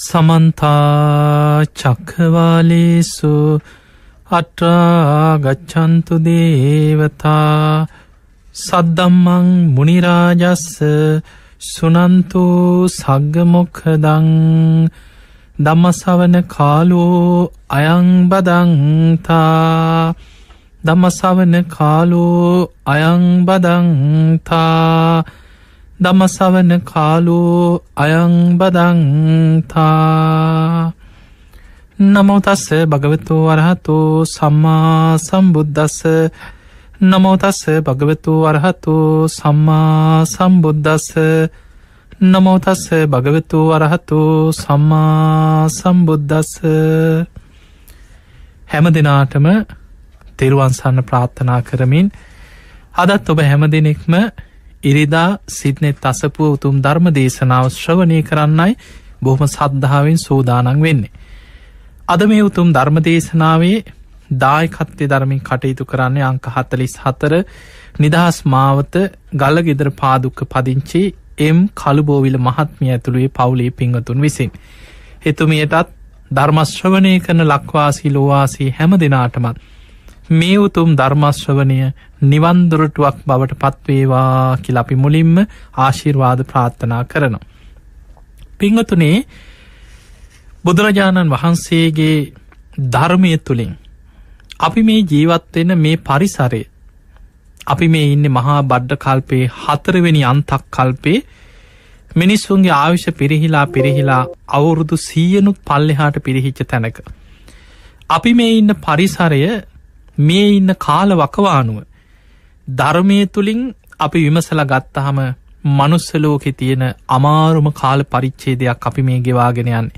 සමන්තා චක්කවාලේසු අට්‍රාගච්චන්තු දේවතා සද්දම්මං මුනිරාජස්ස සුනන්තු සග්ගමොක්හදං දමසවන කාලෝ අයංබදංතා දමසවන කාලෝ අයංබදංතා දමසවන කාලෝ අයංබදංතා නමෝතස්ස භගවතු වරහතු සම්මා සම්බුද්ධස්ස නමෝතස්ස භගවතු වරහතු සම්මා සම්බුද්ධස්ස නමෝතස්ස භගවතු වරහතු සම්මා සම්බුද්ධස්ස හැම දෙනාටම තෙරුවන්සන්න ප්‍රාර්ථනා කරමින් අදත් ඔබ හැම දෙනෙක්ම ඉරිදා සිද්නෙත් අසපුුව උතුම් ධර්ම දේශනාව ශ්‍රවනය කරන්නයි බොහොම සද්ධාවෙන් සූදානන් වෙන්නේ. අද මේ උතුම් ධර්ම දේශනාවේ දායකත්්‍යය ධර්මින් කටයුතු කරන්නේ අංක හතලිස් හතර නිදහස් මාවත ගල ගෙදර පාදුක්ක පදිංචි එම් කළුබෝවිල මහත්මිය ඇතුළුවේ පවුලේ පිංහතුන් විසින්. එතුමියටත් ධර්මශ්‍රවනය කරන ලක්වාසී ලෝවාසී හැම දෙනාටමත්. මේ උතුම් ධර්මශ්‍රවනය නිවන්දුරටුවක් බවට පත්වේවා කියල අපි මුලින්ම ආශිර්වාද ප්‍රාත්ථනා කරනවා. පිංහතුනේ බුදුරජාණන් වහන්සේගේ ධර්මය තුළින් අපි මේ ජීවත්වෙන මේ පරිසරය අපි මේ ඉන්න මහා බඩ්ඩ කල්පේ හතරවෙනි අන්තක් කල්පේ මිනිස්සුන්ගේ ආවිශ්‍ය පිරිහිලා පිරිහිලා අවුරුදු සියනුත් පල්ලෙහාට පිරිහිච්ච තැනක. අපි මේ ඉන්න පරිසරය මේ ඉන්න කාල වකවානුව ධර්මය තුළින් අපි විමසල ගත්තහම මනුස්සලෝකෙ තියෙන අමාරුම කාල පරිච්චේදයක් අපි මේ ගෙවාගෙන යන්නේ.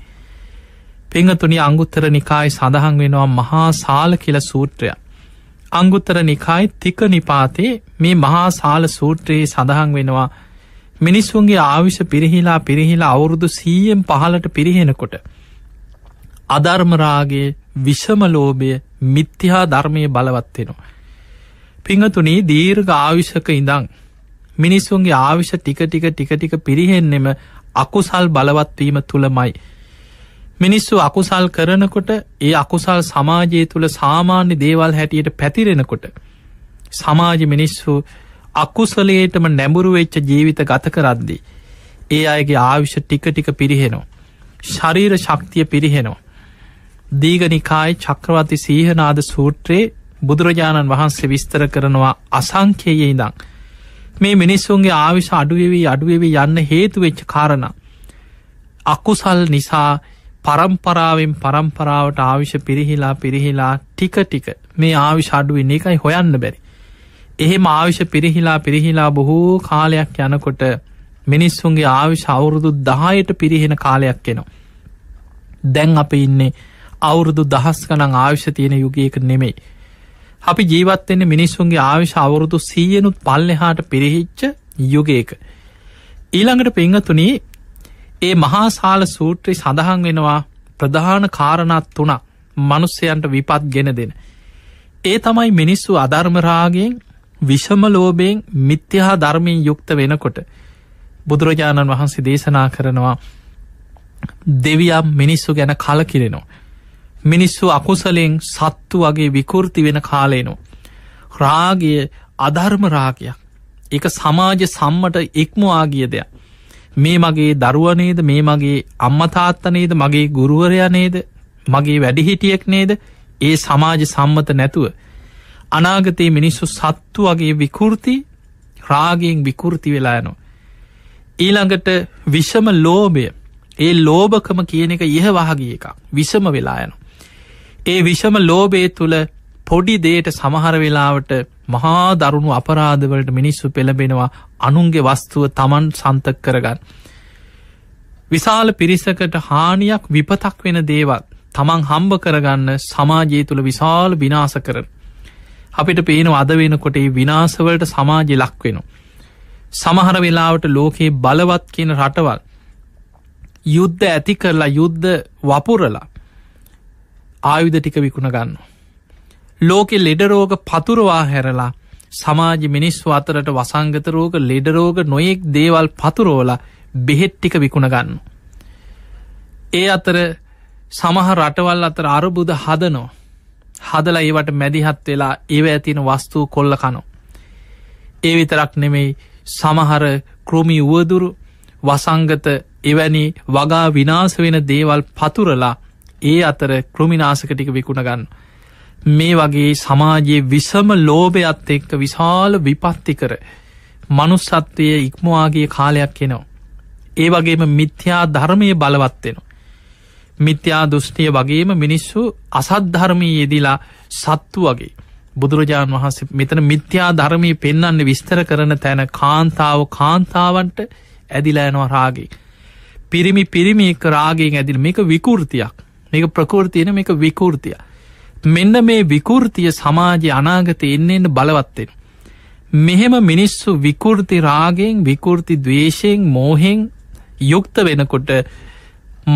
පංහතුනි අංගුත්තර නිකායි සඳහන් වෙනවා මහා සාල කියල සූත්‍රය. අංගුත්තර නිකායි තික නිපාතේ මේ මහා සාල සූත්‍රයේ සඳහන් වෙනවා මිනිස්සුන්ගේ ආවිශ පිරිහිලා පිරිහිලා අවුරුදු සීයෙන් පහලට පිරිහෙනකොට. අධර්මරාගේ විෂමලෝභය මිත්‍යහා ධර්මය බලවත්වෙනවා. පිංහතුනී දීර්ග ආවිශක ඉඳං මිනිස්සුන්ගේ ආවිශ ටික ටික ටික ටික පිරිහෙන්නෙම අකුසල් බලවත්වීම තුළමයි. මිනිස්සු අකුසල් කරනකොට ඒ අකුසල් සමාජය තුළ සාමාන්‍ය දේවල් හැටියට පැතිරෙනකොට. සමාජ මිනිස්සු අකුසලේටම නැඹුරු වෙච්ච ජීවිත ගත කරද්දී. ඒ අයගේ ආවිෂ ටික ටික පිරිහෙනවා. ශරීර ශක්තිය පිරිහෙනවා. දීගනිකායි චක්‍රවති සීහනාද සූත්‍රයේ බුදුරජාණන් වහන්සේ විස්තර කරනවා අසංකයේ ඉදං. මේ මිනිස්සුන්ගේ ආවිශ අඩුවවී අඩුවවී යන්න හේතුවෙච්ච කාරණ. අකුසල් නිසා පරම්පරාවෙන් පරම්පරාවට ආවිශ පිරිහිලා පිරිහිලා ටික ටික මේ ආවිශ අඩුවෙන් එකයි හොයන්න බැරි. එහෙම ආවිශ පිරිහිලා පිරිහිලා බොහෝ කාලයක් යනකොට මිනිස්සුන්ගේ ආවිශ අවුරුදු දායට පිරිහෙන කාලයක් එෙනවා. දැන් අප ඉන්නේ අවුරුදු දහස් කනං ආවිශ්‍ය තියෙන යුගයක නෙමෙයි. අපි ජීවත්වෙන්නේ මිනිස්සුන්ගේ ආවිශ අවුරුදු සීයනුත් පල්ලෙහාට පිරිහිච්ච යුගයක. ඊළඟට පංහතුනේ ඒ මහාසාල සූත්‍රී සඳහන් වෙනවා ප්‍රධාන කාරණත් තුනා මනුස්සයන්ට විපත් ගෙන දෙෙන. ඒ තමයි මිනිස්සු අධර්මරාගෙන් විෂම ලෝබයෙන් මිත්‍යහා ධර්මයෙන් යුක්ත වෙනකොට බුදුරජාණන් වහන්සේ දේශනා කරනවා දෙවියම් මිනිස්සු ගැන කලකිරෙනවා. මිනිස්සු අකුසලෙන් සත්තු වගේ විකෘති වෙන කාලේනවා. රාගිය අධර්මරාගයක් එක සමාජ සම්මට ඉක්මවාගිය දෙයක්. මේ මගේ දරුවනේද මේ මගේ අම්මතාත්තනේද මගේ ගුරුවරයා නේද මගේ වැඩිහිටියෙක් නේද ඒ සමාජ සම්මත නැතුව. අනාගතයේ මිනිස්සු සත්තු වගේ විකෘති රාගයෙන් විකෘති වෙලා යනවා. ඊළඟට විෂම ලෝභය ඒ ලෝභකම කියන එක ඉහ වහගිය එකක් විසම වෙලා යනවා. ඒ විෂම ලෝබේ තුළ පොඩි දේට සමහර වෙලාවට මහා දරුණු අපරාධවලට මිනිස්සු පෙළබෙනවා අනුන්ගේ වස්තුව තමන් සන්තක කරගන්න. විශාල පිරිසකට හානියක් විපතක් වෙන දේවත් තමන් හම්බ කරගන්න සමාජය තුළ විශාල විනාස කර. අපිට පේන අද වෙනකොට විනාසවලට සමාජය ලක්වෙන. සමහර වෙලාවට ලෝකයේ බලවත් කියන රටවල් යුද්ධ ඇති කරලා යුද්ධ වපුරලා ආයුධ ටික විකුණ ගන්න. ලෝකෙ ලෙඩරෝග පතුරවා හැරලා සමාජ මිනිස්ව අතරට වසංගත රෝග ලෙඩරෝග නොයෙක් දේවල් පතුරෝල බෙහෙට්ටික විකුණ ගන්න. ඒ අතර සමහ රටවල් අතර අරබුද හදනෝ හදලා ඒවට මැදිහත් වෙලා ඒව ඇතින වස්තුූ කොල්ල කනෝ. ඒ විතරක් නෙමෙයි සමහර ක්‍රොමි වුවදුරු වසංගත එවැනි වගා විනාස වෙන දේවල් පතුරලා ඒ අතර කෘමිනාසක ටික විකුණගන්න. මේ වගේ සමාජයේ විසම ලෝභයත් එක්ක විශාල විපත්ති කර මනුස්සත්වය ඉක්මවාගේ කාලයක් එනවා. ඒ වගේම මිත්‍යා ධර්මය බලවත්වෙන. මිත්‍යා දෘෂ්ටිය වගේම මිනිස්සු අසද්ධර්මී යෙදිලා සත්තු වගේ. බුදුරජාණන් වහන්සේ මෙතන මිත්‍යා ධර්මී පෙන්න්න විස්තර කරන තැන කාන්තාව කාන්තාවන්ට ඇදිලෑනවා රාගේ. පිරිමි පිරිමි එක් රාගෙන් ඇදිල මේක විකෘතියක් මේක ප්‍රකෘතියන මේක විකෘතිය. මෙන්න මේ විකෘතිය සමාජය අනාගත එන්න එන්න බලවත්තෙන්. මෙහෙම මිනිස්සු විකෘති රාගෙන් විකෘති දවේශයෙන් මෝහෙෙන් යුක්ත වෙනකොට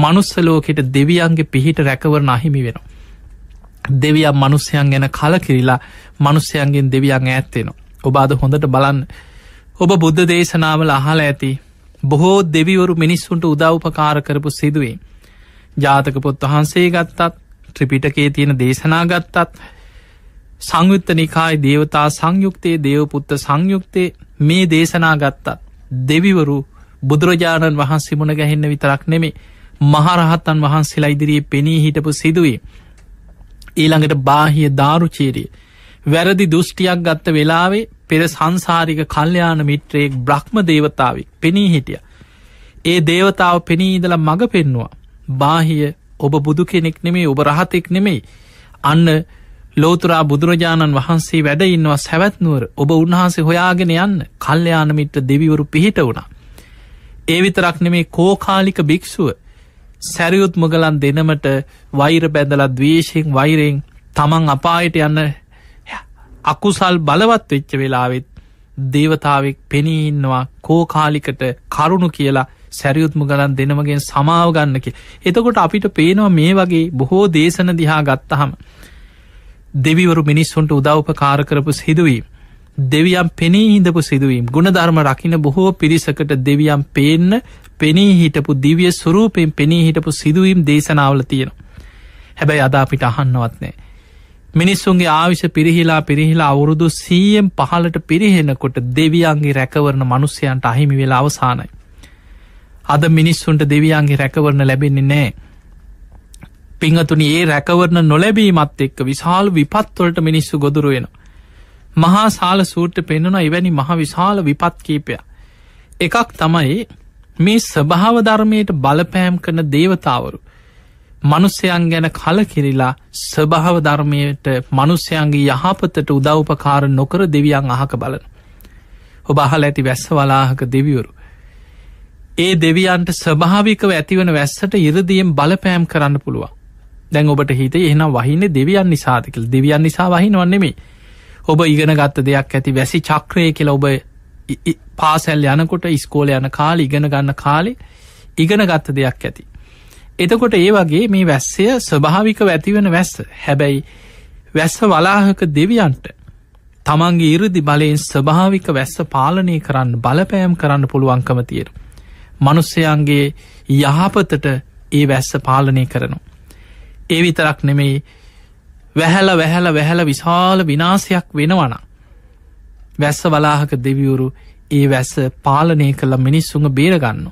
මනුස්සලෝකෙට දෙවියන්ගේ පිහිට රැකවරණ අහිමි වෙන. දෙවියන් මනුස්්‍යයන් ගැන කලකිරිලා මනුස්්‍යයන්ගෙන් දෙවියන් ඇත්තෙනවා. ඔබ අද හොඳට බලන්න ඔබ බුද්ධ දේශනාවල අහල ඇති බොහෝ දෙවිවරු මිනිස්සුන්ට උදව්පකාර කරපු සිදුවේ. ජාතක පොත් වහන්සේ ගත්තත් ත්‍රිපිටකේ තියෙන දේශනා ගත්තත් සංයුත්ත නිකායි දේවතා සංයුක්තයේ දේවපුත්ත සංයුක්තයේ මේ දේශනා ගත්තත් දෙවිවරු බුදුරජාණන් වහන්සේ මුණ ගැහෙන්න විතරක් නෙමේ මහරහත්තන් වහන්සේලා ඉදිරියේ පෙනී හිටපු සිදුවේ ඊළඟට බාහිය දාරුචීරය වැරදි දෘෂ්ටියක් ගත්ත වෙලාවේ පෙර සංසාරික කල්්‍යයාන මිත්‍රයෙක් බ්‍රහ්ම දේවතාවක් පෙනී හිටිය ඒ දේවතාව පෙනීඉදලා මඟ පෙන්නවා බාහිය ඔබ බුදු කෙනෙක් නෙමේ ඔබ රහතෙක් නෙමෙයි අන්න ලෝතුරා බුදුරජාණන් වහන්සේ වැඩඉන්නවා සැවැත්නුවර ඔබ උන්වහන්සේ හොයාගෙන යන්න කල්්‍යයානමිට දෙවිවරු පිහිට වුණා. ඒවිතරක් නෙමේ කෝකාලික භික්‍ෂුව සැරියුත් මගලන් දෙනමට වෛර බැඳලා දවේශයෙන් වෛරෙන් තමන් අපායට යන්න අකුසල් බලවත් වෙච්ච වෙලාවෙත් දේවතාවෙක් පෙනීඉන්නවා කෝකාලිකට කරුණු කියලා සැරියුත්ම ගලන් දෙනමගෙන් සමාව ගන්න කිය. එතකොට අපිට පේනවා මේ වගේ බොහෝ දේශන දිහා ගත්තහම. දෙවිවරු මිනිස්සුන්ට උදව්පකාර කරපු සිදුවීම. දෙවියම් පෙනී හිඳපු සිදුවීම් ගුණධර්ම රකින බොහෝ පිරිසකට දෙවියම් පේන්න පෙනී හිටපු දිවිය ස්වරූපයෙන් පෙනී හිටපු සිදුවීම් දේශනාවල තියෙන. හැබැයි අදා අපිට අහන්නවත් නෑ. මිනිස්සුන්ගේ ආවිශ පිරිහිලා පිරිහිලා අවුරුදු සීයම් පහලට පිරිහෙනකොට දෙවියන්ගේ රැකවරණ මනුස්්‍යයන්ට අහිමි වෙලා අවසානයි. අද මිනිස්සුන්ට දෙවියන්ගේ රැකවරණ ලැබෙන්නේ නෑ. පිංහතුනි ඒ රැකවරණ නොලැබීමත් එක්ක විශාල් විපත්වොලට මිනිස්සු ගොදුරුවෙන. මහා සාල සූට්‍ර පෙන්නුන එවැනි මහ විශාල විපත් කීපය. එකක් තමයි මේ ස්භාවධර්මයට බලපෑම් කරන දේවතාවරු. මනුස්සයන් ගැන කල කිරිලා ස්භාව ධර්මයට මනුස්්‍යයන්ගේ යහපතට උදව්පකාර නොකර දෙවියන් අහක බලන. ඔබ අහල ඇති වැස්ස වලාහක දෙවියවරු. ඒ දෙවියන්ට ස්භාවිකව ඇතිවන වැස්සට ඉරදියෙන් බලපෑම් කරන්න පුළුවන් දැන් ඔබට හිත එහනම් වහින දෙවියන් නිසාතිකල් දෙවියන් නිසා වහි නොන්නෙමේ ඔබ ඉගෙන ගත්ත දෙයක් ඇති වැසි චක්‍රය කියලා ඔබ පාසැල් යනකොට ඉස්කෝල යන කාල ඉගෙන ගන්න කාලෙ ඉගෙන ගත්ත දෙයක් ඇති එතකොට ඒ වගේ මේ වැස්සය ස්වභාවික ඇතිවෙන වැස්ස හැබැයි වැස්ස වලාහක දෙවියන්ට තමන්ගේ ඉරදි බලයෙන් ස්වභාවික වැස්ස පාලනය කරන්න බලපෑම් කරන්න පුළුවන්කම තේරු මනුස්සයන්ගේ යහපතට ඒ වැස්ස පාලනය කරනු. ඒ විතරක් නෙමෙයි වැහැල වැහැල වැහැල විශාල විනාසයක් වෙනවන. වැස්ස වලාහක දෙවියවුරු ඒ වැස්ස පාලනය කළ මිනිස්සුඟ බේරගන්න.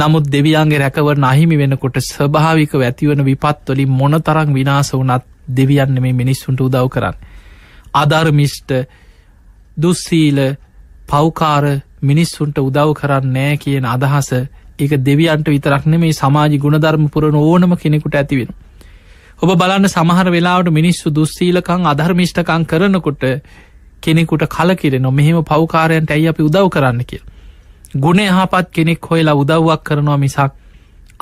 නමුත් දෙවියන්ගේ රැකවර අහිමි වෙනකොට ස්භාවික ඇතිවන විපත්වලින් මොනතරං විනාස වනත් දෙවියන්න මේ මිනිස්සුන්ට උදව් කරන්න. අධර්මිෂ්ට දුස්සීල පෞකාර මිනිස්සුන්ට උදව් කරන්න නෑ කියන අදහස ඒක දෙවියන්ට විතරක්න මේ සමාජ ගුණධර්ම පුරන ඕනම කෙනෙකුට ඇතිවෙන. ඔබ බලන්න සමහර වෙලාවට මිනිස්සු දුස්සීලකං අධර්මිෂ්ටකං කරනකොට කෙනෙකුට කලකිරෙන මෙහෙම පවකාරයන්ට ඇයි අපි උදව් කරන්න කිය. ගුණ හාපත් කෙනෙක් හොයලා උදව්වක් කරනවා මිසක්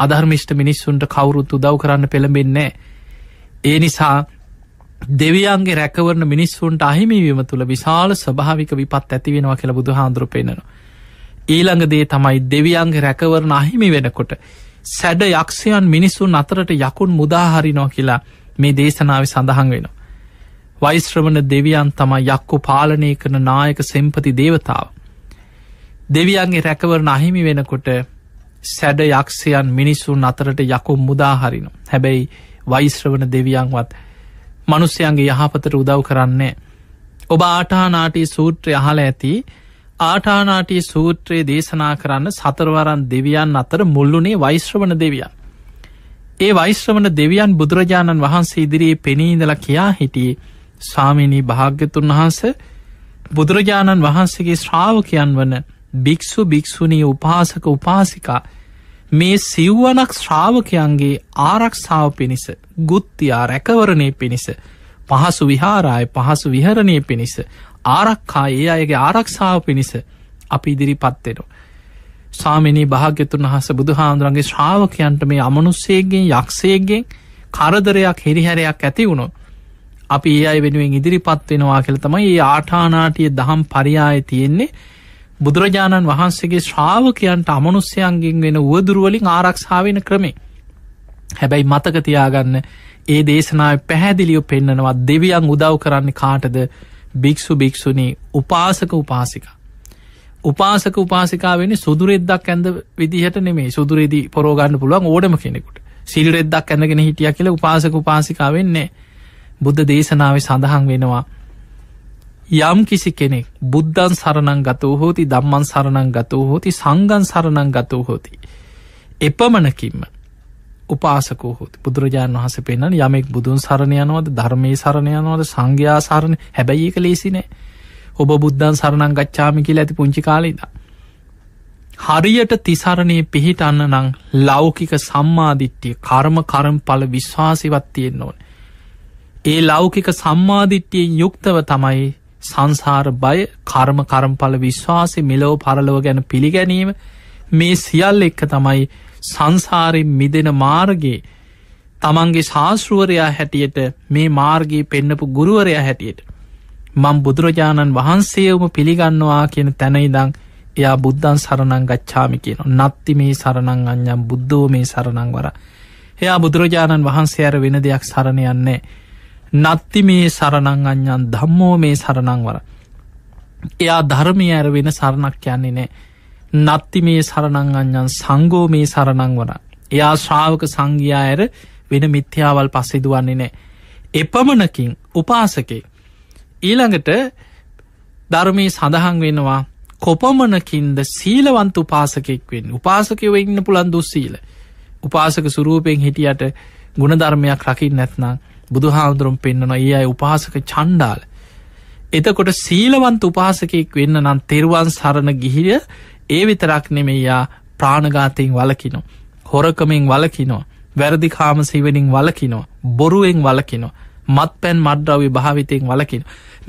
අධර්මිෂ්ට මිනිස්සුන්ට කවුරුත් උදව් කරන්න පෙළඹෙන්නේ. ඒ නිසා දෙවියන්ගේ රැකවරන මිනිස්සුන්ට අහිමිවීම තුළ විශාල ස්භාවික විපත් ඇතිවෙනවා කියලා බුදු හාන්දුරු පෙන්නවා. ඊළඟදේ තමයි දෙවියන්ගේ රැකවරණ අහිමි වෙනකොට. සැඩ යක්ෂයන් මිනිස්සුන් අතරට යකුන් මුදාහරිනෝ කියලා මේ දේශනාව සඳහන් වෙනවා. වෛශ්‍රවන දෙවියන් තමයි යක්කු පාලනය කරන නායක සෙම්පති දේවතාව. දෙවියන්ගේ රැකවරණ අහිමි වෙනකොට සැඩ යක්ෂයන් මිනිස්සුන් අතරට යකුම් මුදාහරිනු. හැබැයි වෛශ්‍රවන දෙවියන්වත් මනුස්්‍යයන්ගේ යහපතට උදව් කරන්නේ. ඔබ ආටානාටී සූත්‍රය අහල ඇති ආටානාටී සූත්‍රයේ දේශනා කරන්න සතරවරන් දෙවියන් අතර මුල්ලුනේ වෛශ්‍රවන දෙවියන්. ඒ වෛශ්‍රවන දෙවියන් බුදුරජාණන් වහන්සේ ඉදිරියේ පෙනීඉඳල කියා හිටියේ ස්වාමිණී භාග්‍යතුන් වහන්ස බුදුරජාණන් වහන්සේගේ ශ්‍රාවකයන් වන භික්‍ෂු භික්‍ෂුණී උපාසක උපාසිකා මේ සිව්වනක් ශ්‍රාවකයන්ගේ ආරක්ෂාව පිණිස ගුත්තියා රැකවරණය පිණිස පහසු විහාරාය පහසු විහරණය පිණිස ආරක්කා ඒ අයගේ ආරක්ෂාව පිණිස අපි ඉදිරි පත්වෙනවා. සාමිනී භාග්‍යතුන් වහස බුදුහාන්දුරන්ගේ ශ්‍රාවකයන්ට මේ අමනුස්සේගෙන් යක්ෂේගෙන් කරදරයක් හෙරිහැරයක් ඇති වුණු. අපි ඒ අයි වෙනුවෙන් ඉදිරිපත්වෙනවා කෙළ තමයි ඒ ආටානාටිය දහම් පරියාය තියෙන්නේ බුදුරජාණන් වහන්සේගේ ශ්‍රාවකයන්ට අමනුස්්‍යයන්ගෙන් වෙන වුවදුරුවලින් ආරක්ෂාවෙන ක්‍රමේ. හැබැයි මතක තියාගන්න ඒ දේශනාව පැහැදිලියෝ පෙන්නනවා දෙවියන් උදව් කරන්න කාටද භික්‍ෂු භික්‍ෂුණී උපාසක උපාසික. උපාසක උපාසිකාවෙනි සුදුරෙද්දක් ඇඳ විදිහට නෙමේ සුදුරෙදි පොරෝගන්න පුළුවන් ඕඩම කෙනෙකුට සිල් රෙද්දක් ඇඳගෙන හිටිය කියල උපාසක උපාසිකා වෙන්නේ බුද්ධ දේශනාව සඳහන් වෙනවා යම් කිසි කෙනෙක් බුද්ධන් සරණං ගතෝ හෝති දම්මන් සරණං ගතෝ හෝති සංගන් සරණං ගතෝ හෝති. එපමණකින්ම උපාසකෝහෝති බුදුරජාණන් වහස පෙන්න්න යමෙක් බුදුන් සරණයනවද ධර්මය සරණයනවද සංඝයා සරණ හැබැයි ඒක ලේසිනෑ ඔබ බුද්ධන් සරණං ගච්චාමි කියලා ඇති පුංචි කාලේද. හරියට තිසරණයේ පිහිට අන්න නං ලෞකික සම්මාධිට්්‍යිය කර්ම කරම් පල විශ්වාසිවත් තියෙන් ඕන. ඒ ලෞකික සම්මාධිට්්‍යයෙන් යුක්තව තමයි සංසාර බය කර්ම කරම්ඵල විශ්වාස මෙලෝ පරලොව ගැන පිළිගැනීම මේ සියල් එක්ක තමයි සංසාරෙන් මිදෙන මාර්ගයේ තමන්ගේ ශාස්ෘුවරයා හැටියට මේ මාර්ගයේ පෙන්නපු ගුරුවරයා හැටියට මං බුදුරජාණන් වහන්සේවම පිළිගන්නවා කියන තැනයිදං එයා බුද්ධන් සරණං ගච්ඡාමි කියන නත්ති මේ සරණං අඥම් බුද්ධෝ මේ සරණං වර එයා බුදුරජාණන් වහන්සේ අර වෙන දෙයක් සරණයන්නේ නත්ති මේ සරණං අඥන් දම්මෝ මේ සරණංවර. එයා ධර්මය ඇර වෙන සරණක් යන්නේ නෑ. නත්ති මේ සරණං අඥන් සංගෝ මේ සරණංවර. එයා ශ්‍රාවක සංගයා ඇර වෙන මිත්‍යාවල් පස්සිදුවන්නේ නෑ. එපමණකින් උපාසකේ. ඊළඟට ධර්මයේ සඳහන් වෙනවා කොපමණකින්ද සීලවන්ත උපාසකෙක් වෙන් උපාසකව ඉන්න පුළන් දුස්සීල. උපාසක සුරූපයෙන් හිටියට ගුණධර්මයක් රකිින් නැත්නම් බුදුහාමුදුරුම් පෙන්න්නන ඒ අයි උපාසක චණ්ඩාල. එතකොට සීලවන්ත උපාසකෙක් වෙන්න නම් තෙරුවන් සරණ ගිහිය ඒ විතරක් නෙමෙයා ප්‍රාණගාතයෙන් වලකිනෝ. හොරකමින් වලකිනෝ. වැරදිකාම සිවනින් වලකිනෝ. බොරුවෙන් වලකිනෝ. මත් පැන් මඩ්‍රවි භාවිතයෙන් වලකින.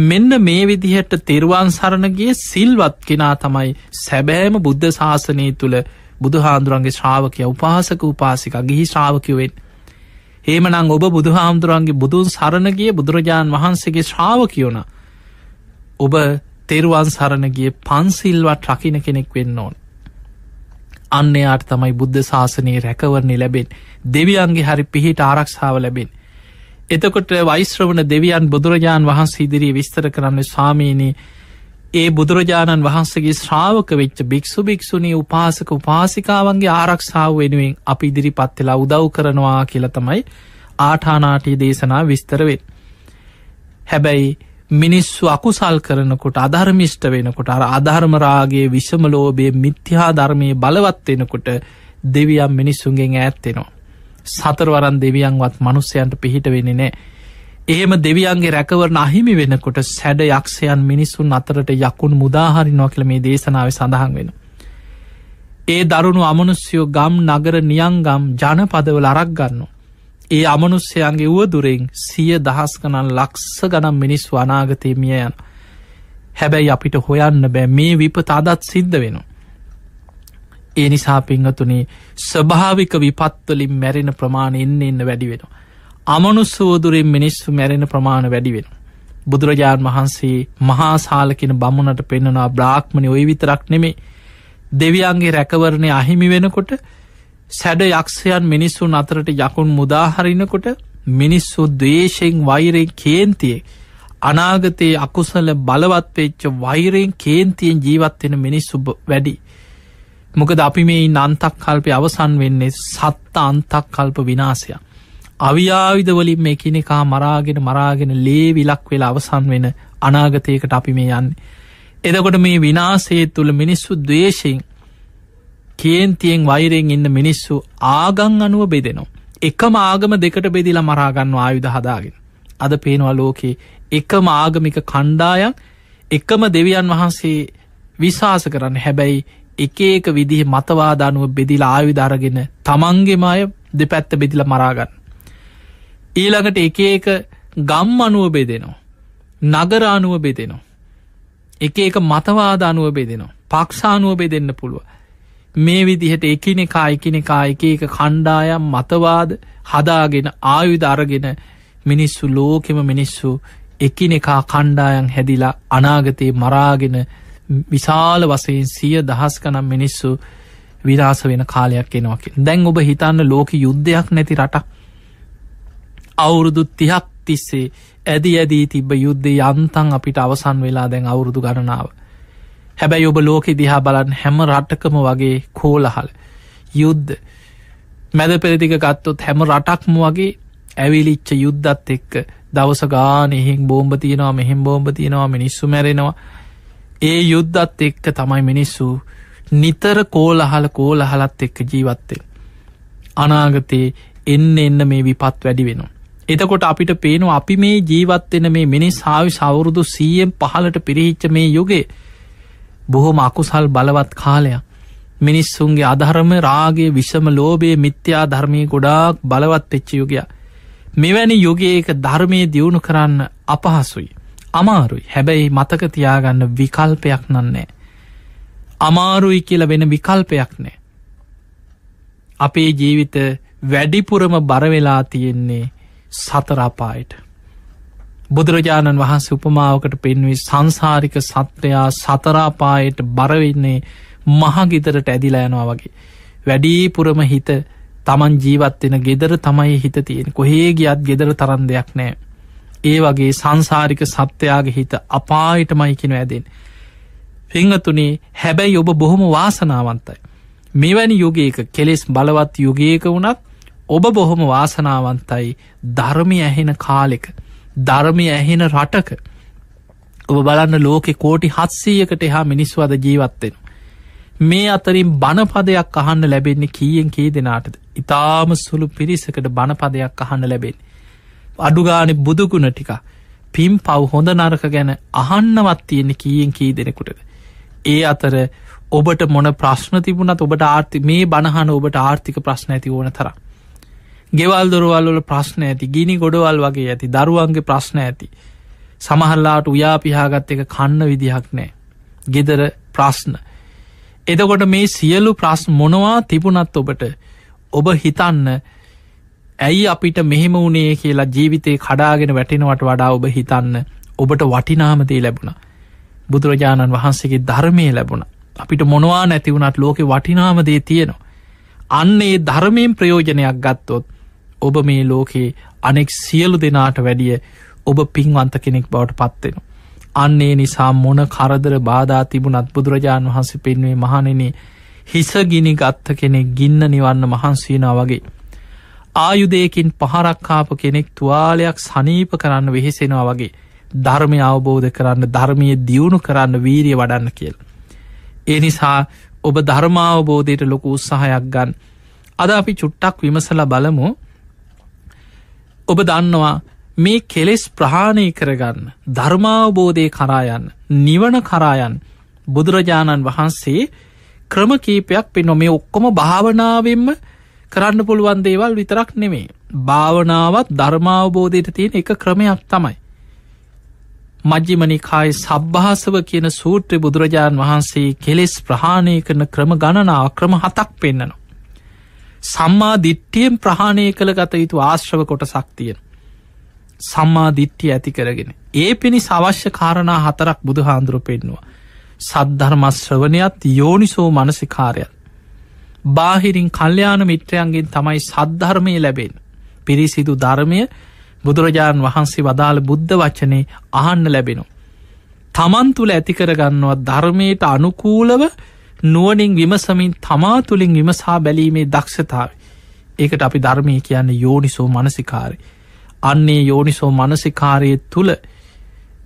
මෙන්න මේ විදිහට තෙරුවන් සරණගේ සිල්වත් කෙනා තමයි සැබෑම බුද්ධ ශාසනය තුළ බුදුහාන්දුරන්ගේ ශ්‍රාවකය උපාසක උපාසික ගිහි ශ්‍රාවකවෙන්. ඒමනං ඔබ බුදුහාමුදුරුවන්ගේ බුදුන් සරණ ගිය බුදුරජාණන් වහන්සේගේ ශ්‍රාව කියවුණ ඔබ තෙරුවන් සරණගේ පන්සිල්වත් රකින කෙනෙක් වෙන්න ඕන් අන්න අට තමයි බුද්ධ ශාසනයේ රැකවරණි ලැබෙන් දෙවියන්ගේ හරි පිහිට ආරක්ෂාව ලැබෙන් එතකොට වෛශ්‍රවන දෙවියන් බුදුරජාණන් වහන්සේ ඉදිරී විස්තර කරන්න ස්වාමීනී ඒ බුදුරජාණන් වහන්සගේ ශ්‍රාවක වෙච්ච භික්ෂු භික්ෂුණී උපාසක උපාසිකාවන්ගේ ආරක්ෂාව වෙනුවෙන් අපි ඉදිරිපත් වෙලා උදව් කරනවා කියල තමයි ආටානාටී දේශනා විස්තරවෙන්. හැබැයි මිනිස්සු අකුසල් කරනකොට අධර්මිෂ්ට වෙනකොට අර අධර්මරාගේ විෂමලෝබේ මිත්‍යහා ධර්මය බලවත්වෙනකොට දෙවියම් මිනිස්සුන්ගෙන් ඇත්තෙනවා. සතරවරන් දෙවියන්වත් මනුස්සයන්ට පිහිට වෙන්නේ නෑ එහෙම දෙවියන්ගේ රැකවරණ අහිමි වෙනකොට සැඩ යක්ෂයන් මිනිස්සුන් අතරට යකුන් මුදාහරි නොකළ මේ දේශනාව සඳහන් වෙන. ඒ දරුණු අමනුස්යෝ ගම් නගර නියංගම් ජනපදවල අරක් ගන්න. ඒ අමනුස්්‍යයන්ගේ වුවදුරෙන් සිය දහස් කනන් ලක්ස ගනම් මිනිස් වනාගතය මිය යන. හැබැයි අපිට හොයන්න බෑ මේ විපත අදත් සිද්ධ වෙනවා. ඒ නිසා පිංහතුනේ ස්භාවික විපත්වලින් මැරෙන ප්‍රමාණ එන්න එන්න වැඩි වෙනවා. අමනුස්සෝදුරෙන් මිනිස්සු මැරෙන ප්‍රමාණ වැඩිවෙන. බුදුරජාණන් වහන්සේ මහාසාලකෙන බමුණට පෙන්නවා බ්‍රාහ්මණි ඔය විතරක් නෙමේ දෙවියන්ගේ රැකවරණය අහිමි වෙනකොට සැඩ යක්ෂයන් මිනිස්සුන් අතරට යකුන් මුදාහරිනකොට මිනිස්සු දේශයෙන් වෛරෙන් කේන්තියේ අනාගතයේ අකුසල බලවත්වෙච්ච වෛරයෙන් කේන්තියෙන් ජීවත්වෙන මිනිස්සු වැඩි. මොකද අපි මේ නන්තක් කල්පය අවසන් වෙන්නේ සත්ත අන්තක් කල්ප විනාසයක්. අවියාවිදවලින් මේ කෙනෙකා මරාගෙන මරාගෙන ලේ විලක් වෙලා අවසන් වෙන අනාගතයකට අපි මේ යන්න. එදකොට මේ විනාසේ තුළ මිනිස්සු දේශයෙන් කේන්තියෙන් වෛරයෙන් ඉන්න මිනිස්සු ආගං අනුව බෙදෙනවා. එකම ආගම දෙකට බෙදිලා මරාගන්න ආයුධ හදාගෙන. අද පේනවා ලෝකයේ එකම ආගමික කණ්ඩායන් එකම දෙවියන් වහන්සේ විශවාස කරන්න හැබැයි එක ඒක විදිහ මතවාදානුව බෙදිලා ආවිධාරගෙන තමන්ගෙමය දෙපැත්ත බෙදිල මරාගන්න. ඊළඟට එක එක ගම් අනුව බෙදෙනවා. නගර අනුව බෙදෙනවා. එක එක මතවාද අනුව බෙදෙනවා. පක්ෂානුව බෙදෙන්න පුළුව. මේ විදිහට එකනෙකා එකනෙකා එක එක කණ්ඩායම් මතවාද හදාගෙන ආයුධ අරගෙන මිනිස්සු ලෝකෙම මිනිස්සු එකනෙකා කණ්ඩායන් හැදිලා අනාගතයේ මරාගෙන විශාල වසයෙන් සිය දහස්කනම් මිනිස්සු විරාස වෙන කාලයක් එනවාකින් දැන් ඔබ හිතන්න ලෝක යුද්ධයක් නැති රටක් අවුරුදු තිහක් තිස්සේ ඇදි ඇදී තිබ යුද්ධ යන්තන් අපිට අවසන් වෙලා දැන් අවුරුදු ගණනාව. හැබැයි ඔබ ලෝකෙ දිහා බලන් හැම රට්ටකම වගේ කෝලහල් යුද්ධ මැද පෙරදික ගත්තොත් හැම රටක්ම වගේ ඇවිලිච්ච යුද්ධත් එක්ක දවස ගාන එහෙක් බෝම්භ තියෙනවා මෙහෙම් බෝම්භ තියෙනවා මිනිස්සු මැරෙනවා ඒ යුද්ධත් එක්ක තමයි මිනිස්සු නිතර කෝලහල කෝලහලත් එක්ක ජීවත්තේ අනාගතයේ එන්න එන්න මේ විපත් වැඩි වෙනවා එතකොට අපිට පේනු අපි මේ ජීවත්වෙන මේ මිනිස් හාවි සවුරුදු සීයෙන් පහලට පිරිහිච්ච මේ යුගේ බොහොම අකුසල් බලවත් කාලයක් මිනිස්සුන්ගේ අධර්ම රාගේ විෂම ලෝබයේ මිත්‍යා ධර්මය ගොඩාක් බලවත් පෙච්චි යුගයා. මෙවැනි යුගයක ධර්මය දියුණු කරන්න අපහසුයි. අමාරුයි හැබැයි මතකතියාගන්න විකල්පයක් නන්නේ. අමාරුයි කියල වෙන විකල්පයක් නෑ. අපේ ජීවිත වැඩිපුරම බරවෙලා තියෙන්නේ සතර අපායට. බුදුරජාණන් වහන්සේ උපමාවකට පෙන්වී සංසාරික සත්‍යයා සතරාපායට බරවෙන්නේ මහගිතරට ඇදිලෑනවා වගේ. වැඩීපුරම හිත තමන් ජීවත්වෙන ගෙදර තමයි හිත තියෙන කොහේ ගියත් ගෙදර තරන් දෙයක් නෑ. ඒ වගේ සංසාරික සත්‍යයාගේ හිත අපායට මයිකින ඇදෙන්. පිංහතුනේ හැබැයි ඔබ බොහොම වාසනාවන්තයි. මෙවැනි යුගයක කෙලෙස් බලවත් යුගයක වනත් ඔබ බොහොම වාසනාවන්තයි ධර්මය ඇහෙන කාලෙක ධර්මය ඇහෙන රටක ඔබ බලන්න ලෝකෙ කෝටි හත්සීයකට එහා මිනිස්වද ජීවත්වෙන මේ අතරින් බණපදයක් අහන්න ලැබෙන්නේ කියෙන් කී දෙනාටද ඉතාම සුළු පිරිසකට බණපදයක් අහන්න ලැබෙන් අඩුගානෙ බුදුගුණ ටික පිම් පව් හොඳ නරක ගැන අහන්නවත් තියෙන්නේ කියෙන් කී දෙනෙකුටද ඒ අතර ඔබට මොන ප්‍රශ්න තිබුණත් ඔබට ආර්ථි මේ බණහන ඔබට ආර්ථික ප්‍රශ්න ඇති ඕන තරම් ගෙවල් දොරවල්ල ප්‍රශ්න ඇති ගිනි ගොඩවල් වගේ ඇති දරුවන්ගේ ප්‍රශ්න ඇති සමහරලාට උයාපිහාගත් එක කන්න විදිහක් නෑ ගෙදර ප්‍රශ්න එතකොට මේ සියලු ප්‍රස් මොනවා තිබුණත් ඔබට ඔබ හිතන්න ඇයි අපිට මෙහෙම වුණේ කියලා ජීවිතය කඩාගෙන වැටෙනවට වඩා ඔබ හිතන්න ඔබට වටිනාමතේ ලැබුණ බුදුරජාණන් වහන්සේගේ ධර්මය ලැබුණ අපිට මොනවා නැතිවුණත් ලෝකෙ වටිනාමදේ තියෙනවා අන්නේ ධර්මයෙන් ප්‍රයෝජනයක් ගත්තොත් ඔබ මේ ලෝකයේ අනෙක් සියලු දෙනාට වැඩිය ඔබ පින්වන්ත කෙනෙක් බවට පත්වෙන. අන්නේ නිසා මොන කරදර බාධා තිබුණත් බුදුරජාණන් වහන්සේ පෙන්වේ මහනෙනේ හිසගිනි ගත්ත කෙනෙක් ගින්න නිවන්න මහන්සේනා වගේ. ආයුදයකින් පහරක්කාප කෙනෙක් තුවාලයක් සනීප කරන්න වෙහෙසෙනවා වගේ ධර්මය අවබෝධ කරන්න ධර්මය දියුණු කරන්න වීරිය වඩන්න කියල්. ඒ නිසා ඔබ ධර්මාවබෝධයට ලොකු උත්සාහයක් ගන්න අද අපි චුට්ටක් විමසල බලමු ඔබ දන්නවා මේ කෙලෙස් ප්‍රහාණය කරගන්න ධර්මාවබෝධය කරායන් නිවන කරායන් බුදුරජාණන් වහන්සේ ක්‍රම කීපයක් පෙනො මේ ඔක්කොම භාවනාවෙන්ම කරන්න පුළුවන් දේවල් විතරක් නෙමේ භාවනාවත් ධර්මාවබෝධයට තියෙන එක ක්‍රමයක් තමයි මජ්ජිමනිකායි සබ්භාසව කියන සූත්‍ර බුදුරජාණන් වහන්සේ කෙලෙස් ප්‍රහාණය කරන ක්‍රම ගණනා ක්‍රම හතක් පෙන්න්නනවා. සම්මා දිට්ටියෙන් ප්‍රහාණය කළ ගත යුතු ආශ්‍රව කොට සක්තියෙන්. සම්මා දිට්ටිය ඇති කරගෙන. ඒ පිණි සවශ්‍ය කාරණා හතරක් බුදුහාන්දුර පෙන්නවා. සද්ධර්මශ්‍රවනයත් යෝනිසෝ මනසිකාරයත්. බාහිරින් කල්්‍යයාන මිත්‍රයන්ගෙන් තමයි සද්ධර්මය ලැබෙන්. පිරිසිදු ධර්මය බුදුරජාණන් වහන්සේ වදාළ බුද්ධ වචනේ අහන්න ලැබෙනු. තමන් තුළ ඇතිකරගන්නවා ධර්මයට අනුකූලව නුවනින් විමසමින් තමා තුළින් විමසා බැලීමේ දක්ෂතාව. ඒකට අපි ධර්මය කියන්න යෝනිසෝ මනසිකාරය. අන්නේ යෝනිසෝ මනසිකාරය තුළ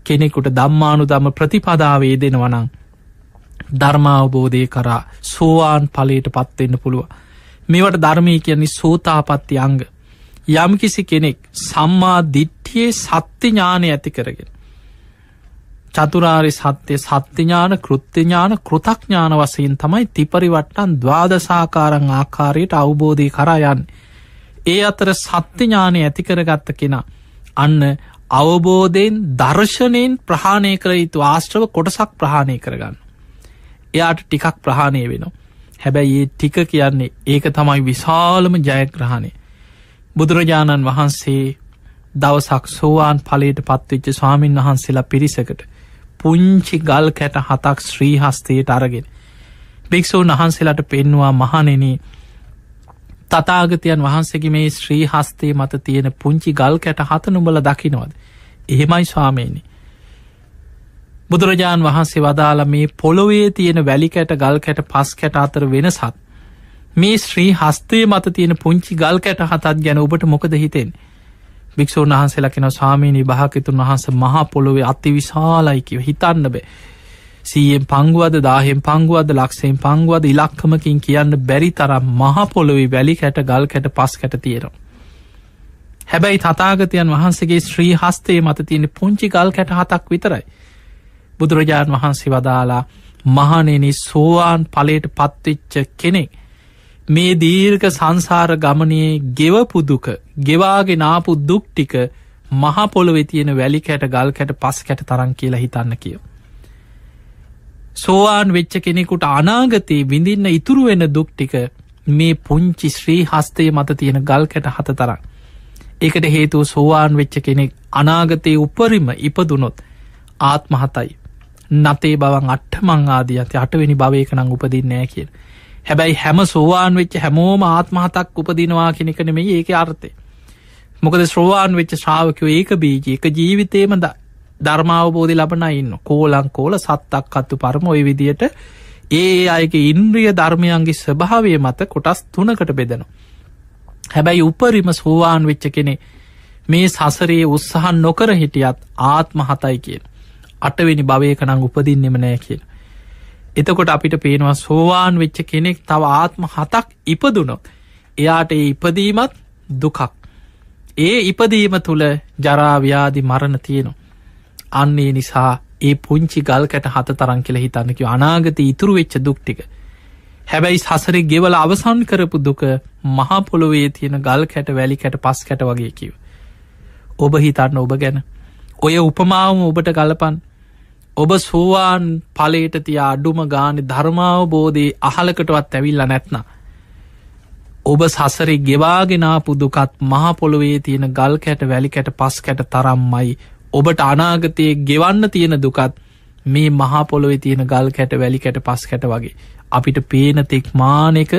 කෙනෙකුට දම්මානු දම ප්‍රතිපදාවේ දෙෙනවනං. ධර්මාවබෝධය කරා සෝවාන් පලට පත්වෙන්න පුළුව. මේවට ධර්මය කියන්නේ සෝතාපත්ති අංග. යම්කිසි කෙනෙක් සම්මා දිට්ටියේ සත්‍ය ඥානය ඇති කරගෙන. චතුරාරි සත්‍යය සත්‍යඥාන කෘත්‍යඥාන කෘතඥාන වසයෙන් තමයි තිපරිවට්ටන් දවාදසාකාරං ආකාරයට අවබෝධය කරයන්. ඒ අතර සත්‍යඥානය ඇතිකරගත්ත කෙනා. අන්න අවබෝධයෙන් දර්ශනයෙන් ප්‍රහාණය කර යුතු ආශ්‍රව කොටසක් ප්‍රහාණය කරගන්න. එයාට ටිකක් ප්‍රහාණය වෙනවා. හැබැයි ඒ ටික කියන්නේ ඒක තමයි විශාලම ජයග්‍රහණය. බුදුරජාණන් වහන්සේ දවසක් සෝවාන් පලට පත්වෙච්ච ස්වාමීන් වහන්සේලා පිරිසකට පුංචි ගල් කැට හතක් ශ්‍රීහස්තයට අරගෙන. භික්‍ෂූන් වහන්සේලාට පෙන්වා මහනෙන තතාගතයන් වහන්සේගේ මේ ශ්‍රී හස්තේ මත තියෙන පුංචි ගල් කැට හත නුඹල දකිනවද. එහෙමයි ස්වාමේනි. බුදුරජාණන් වහන්සේ වදාළ මේ පොළොවේ තියෙන වැලිකැට ගල් කැට පස් කැට අතර වෙනසත්. මේ ශ්‍රී හස්තේ මත තියෙන පුංචි ගල් කැට හතත් ගැන ඔබට මොකද හිතෙන්නේ. භික්‍ෂූන් වහන්සේලා කෙන ස්වාමීනි භාකිතුන් වහන්ස මහා පොළොවේ අති විශාලයිකිව හිතන්න බෑ. සීයෙන් පංගුවද දාහෙන් පංගුවද ලක්ෂයෙන් පංගුවද ඉලක්කමකින් කියන්න බැරි තරම් මහපොළොවේ වැලි කැට ගල් කැට පස් කැට තියෙනවා. හැබැයි තතාගතයන් වහන්සගේ ශ්‍රී හස්තේ මත තියෙන පුංචි ගල් කැට හතක් විතරයි. බුදුරජාණන් වහන්සේ වදාලා මහනෙන සෝවාන් පලේට පත්තිච්ච කෙනෙක්. මේ දීර්ක සංසාර ගමනයේ ගෙවපුදුක ගෙවාගේ නාපු දුක් ටික මහපොළොවෙ තියෙන වැලි කැට ගල් කැට පස් කැට තරන් කියලා හිතන්න කියෝ. සෝවාන් වෙච්ච කෙනෙකුට අනාගතයේ විඳින්න ඉතුරු වෙන දුක් ටික මේ පුංචි ශ්‍රී හස්තය මත තියෙන ගල් කැට හත තරන්. ඒකට හේතුව සෝවාන් වෙච්ච කෙනෙක් අනාගතයේ උපරිම ඉපදුනොත් ආත්මහතයි. නතේ බවන් අට්ට මං ආදී ඇති අටවෙනි භවයක නං උපදින්නෑ කියලා. හැබැයි හැම සෝවාන් වෙච්ච හැමෝම ආත්මහතක් උපදිනවා කෙනෙක නෙමේ ඒක අර්ථය මොකද ශ්‍රෝවාන් වෙච්ච ශ්‍රාවකයෝ ඒක බීජ එක ජීවිතේම ද ධර්මාවබෝධි ලබන ඉන්න කෝලං කෝල සත්තක් අත්තු පරම ඔය විදියට ඒ අයගේ ඉන්ද්‍රිය ධර්මයන්ගේ ස්වභාවය මත කොටස් තුනකට බෙදනවා. හැබැයි උපරිම සෝවාන් වෙච්ච කෙනෙ මේ සසරයේ උත්සහන් නොකර හිටියත් ආත්ම හතයි කියෙන් අටවෙනි භවයකනං උපදින්නෙම නෑ කියෙන්. එතකොට අපිට පේනවා සෝවාන් වෙච්ච කෙනෙක් තව ආත්ම හතක් ඉපදුනොත්. එයාට ඒ ඉපදීමත් දුකක්. ඒ ඉපදීම තුළ ජරාව්‍යාදි මරණ තියෙනවා. අන්නේ නිසා ඒ පුංචි ගල් කැට හත තරන් කෙළ හිතන්නක අනාගත ඉතුරු වෙච්ච දුක්ටික. හැබැයි සසර ගෙවල අවසන් කරපු දුක මහපොළොවේ තියෙන ගල් කැට වැලි කැට පස් කැට වගේ කිව. ඔබ හිතන්න ඔබ ගැන. ඔය උපමාවම ඔබට ගලපන් ඔබ සෝවාන් පලේට තියා අඩුම ගානෙ ධර්මාවබෝධයේ අහලකටවත් ඇවිල්ල නැත්න. ඔබ සසරි ගෙවාගෙනාපු දුකත් මහපොළොවේ තියෙන ගල් කැට වැලි කැට පස් කැට තරම්මයි ඔබට අනාගතයේ ගෙවන්න තියෙන දුකත් මේ මහපොළොවේ තියෙන ගල් කැට වැලි කැට පස් කැට වගේ. අපිට පේන තෙක් මානක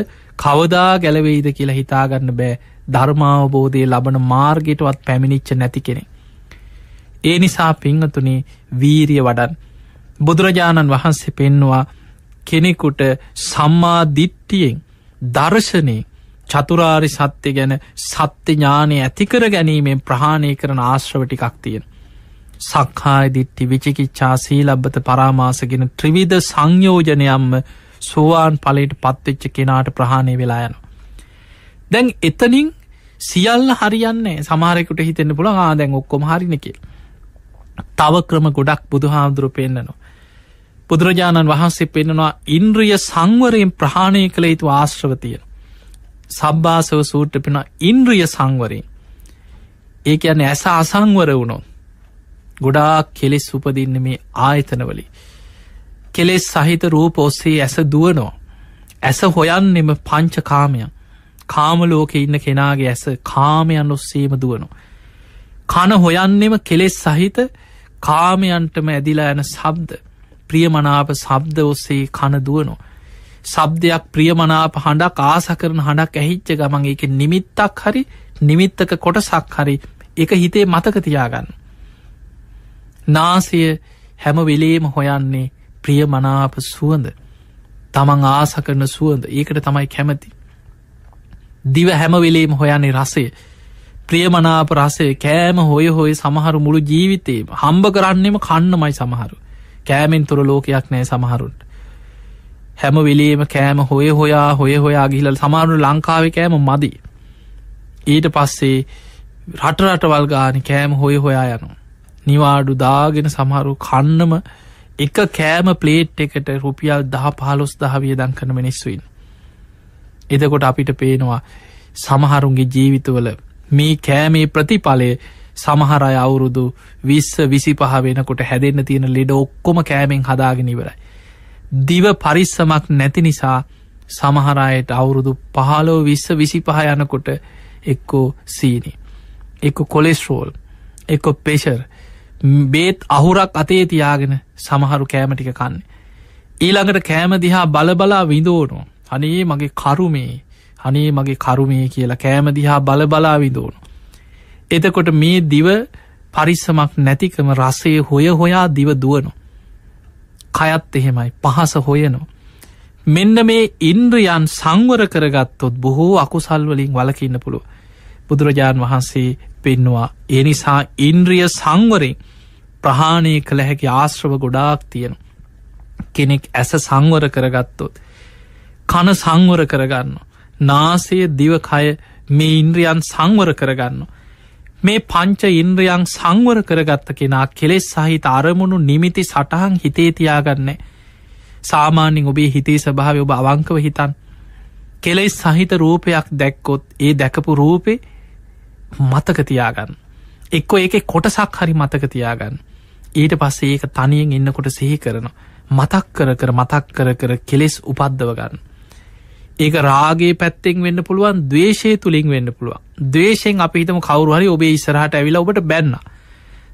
කවදා ගැලවෙයිද කියලා හිතාගන්න බෑ ධර්මාවබෝධය ලබන මාර්ගයටවත් පැමිණිච්ච නැති කෙනෙ. ඒ නිසා පිංහතුනේ වීරිය වඩන් බුදුරජාණන් වහන්සේ පෙන්වා කෙනෙකුට සම්මාධිට්ටියෙන් දර්ශනය චතුරාරි සත්‍ය ගැන සත්‍ය ඥානය ඇතිකර ගැනීමෙන් ප්‍රහාණය කරන ආශ්‍රවටිකක් තියෙන. සක්හාය දිට්ටි විචිකිච්චා සීලබ්බත පරාමාසගෙන ත්‍රිවිධ සංයෝජනයම්ම සෝවාන් පලට පත්වෙච්ච කෙනාට ප්‍රහාණය වෙලා යන. දැන් එතනින් සියල්ල හරියන්නේ සමාරෙකුට හිතෙන්න්න පුළ ආදැන් ඔක්කොම හරිනකෙල්. තව ක්‍රම ගොඩක් බුදුහාමුදුරු පෙන්න්නනවා. බුදුරජාණන් වහන්සේ පෙන්නවා ඉන්ද්‍රිය සංවරයෙන් ප්‍රහාණය කළ යුතු ආශ්‍රවතියෙන. සබ්භාසව සූට්ට පෙන ඉන්ද්‍රිය සංවරයෙන්. ඒක යන ඇස අසංවර වුණො. ගොඩාක් කෙලෙස් උපදින්න මේ ආයතනවලි. කෙලෙස් සහිත රූප ඔස්සේ ඇස දුවනෝ. ඇස හොයන්නෙම පංච කාමයන්. කාමලෝකෙ ඉන්න කෙනාගේ ඇස කාමයන් ඔස්සේම දුවනු. කන හොයන්නෙම කෙලෙස් සහිත කාමයන්ටම ඇදිලා යන සබ්ද ප්‍රියමනාප සබ්ද ඔස්සේ කන දුවනවා. සබ්දයක් ප්‍රියමනාප හඬක් ආස කරන හඬක් ඇහිච්ච ගමන් එක නිමිත්තක් හරි නිමිත්තක කොටසක් හරි එක හිතේ මතක තියාගන්න. නාසය හැම වෙලේම හොයන්නේ ප්‍රියමනාප සුවඳ තමන් ආස කරන සුවඳ ඒකට තමයි කැමති. දිව හැම වෙලේම හොයන්නේ රසේ ප්‍රියමනාප රසේ කෑම හොය හොය සමහරු මුළු ජීවිතේ හම්බ කරන්නෙම කන්නමයි සමහරු කෑමෙන් තුර ලෝකයක් නෑ සමහරුන්ට හැම වෙලේම කෑම හොය හොයා හොය හොයා ගිහිල සමාරුණු ලංකාවේ කෑම මදි ඊට පස්සේ රටරටවල් ගාන කෑම හොය හොයා යනු නිවාඩු දාගෙන සමහරු කන්නම එක කෑම ප්ලේට් එකට රුපියල් දහ පහලොස් දහවිය දං කන මිනිස්සුවන් එදකොට අපිට පේනවා සමහරුන්ගේ ජීවිතවල මේ කෑමේ ප්‍රතිඵලය සමහරයි අවුරුදු විස්ස විසි පහ වෙනකොට හැදෙන්න්න තියෙන ලෙඩ ඔක්කොම කෑමෙන් හදාගෙනනිවරයි. දිව පරිස්සමක් නැති නිසා සමහරයට අවුරුදු පහලෝ විස්ස විසි පහ යනකොට එක්කෝ සීනි. එක්ක කොලෙස්රෝල් එක්ක පේෂර් බේත් අහුරක් අතේ තියාගෙන සමහරු කෑමටික කන්නේ. ඊළඟට කෑම දිහා බලබලා විඳෝනු අනේ මගේ කරුමේ අනේ මගේ කරුමේ කියලා කෑම දිහා බලබලා විඳෝනු. එතකොට මේ දිව පරිස්සමක් නැතිකම රසේ හොය හොයා දිව දුවනු. කයත් එහෙමයි පහස හොයනෝ. මෙන්න මේ ඉන්ද්‍රයන් සංවර කරගත්තොත් බොහෝ අකුසල්වලින් වලකින්න පුළුව. බුදුරජාණන් වහන්සේ පෙන්නවා. ඒ නිසා ඉන්ද්‍රිය සංවරෙන් ප්‍රහාණය කළ හැකි ආශ්‍රව ගොඩාක් තියෙන. කෙනෙක් ඇස සංවර කරගත්තොත්. කන සංවර කරගන්න. නාසය දිවකය මේ ඉන්ද්‍රියන් සංවර කරගන්න. මේ පංච ඉන්ද්‍රයන් සංවර කරගත්ත කෙනා කෙලෙස් සහිත අරමුණු නිමිති සටහන් හිතේ තියාගන්නේ. සාමාන්‍යෙන් ඔබේ හිතේ ස්භාව ඔබ අවංකව හිතන්. කෙලෙස් සහිත රූපයක් දැක්කොත් ඒ දැකපු රූපේ මතකතියාගන්න. එක්කො ඒක කොටසක් හරි මතකතියාගන්න. ඊට පස්සේ ඒක තනියෙන් එන්නකොට සිහි කරනවා. මතක් කර කර මතක් කර කර කෙලෙස් උපද්දව ගන්න. ඒක රාගේ පැත්තෙන් වෙන්න පුළුවන් දවේශය තුළින් වෙන්න පුළුවන් දවේශයෙන් අපිහිතම කවරුහරි ඔබේ ඉස්සරහට ඇවිල ඔබට බැන්න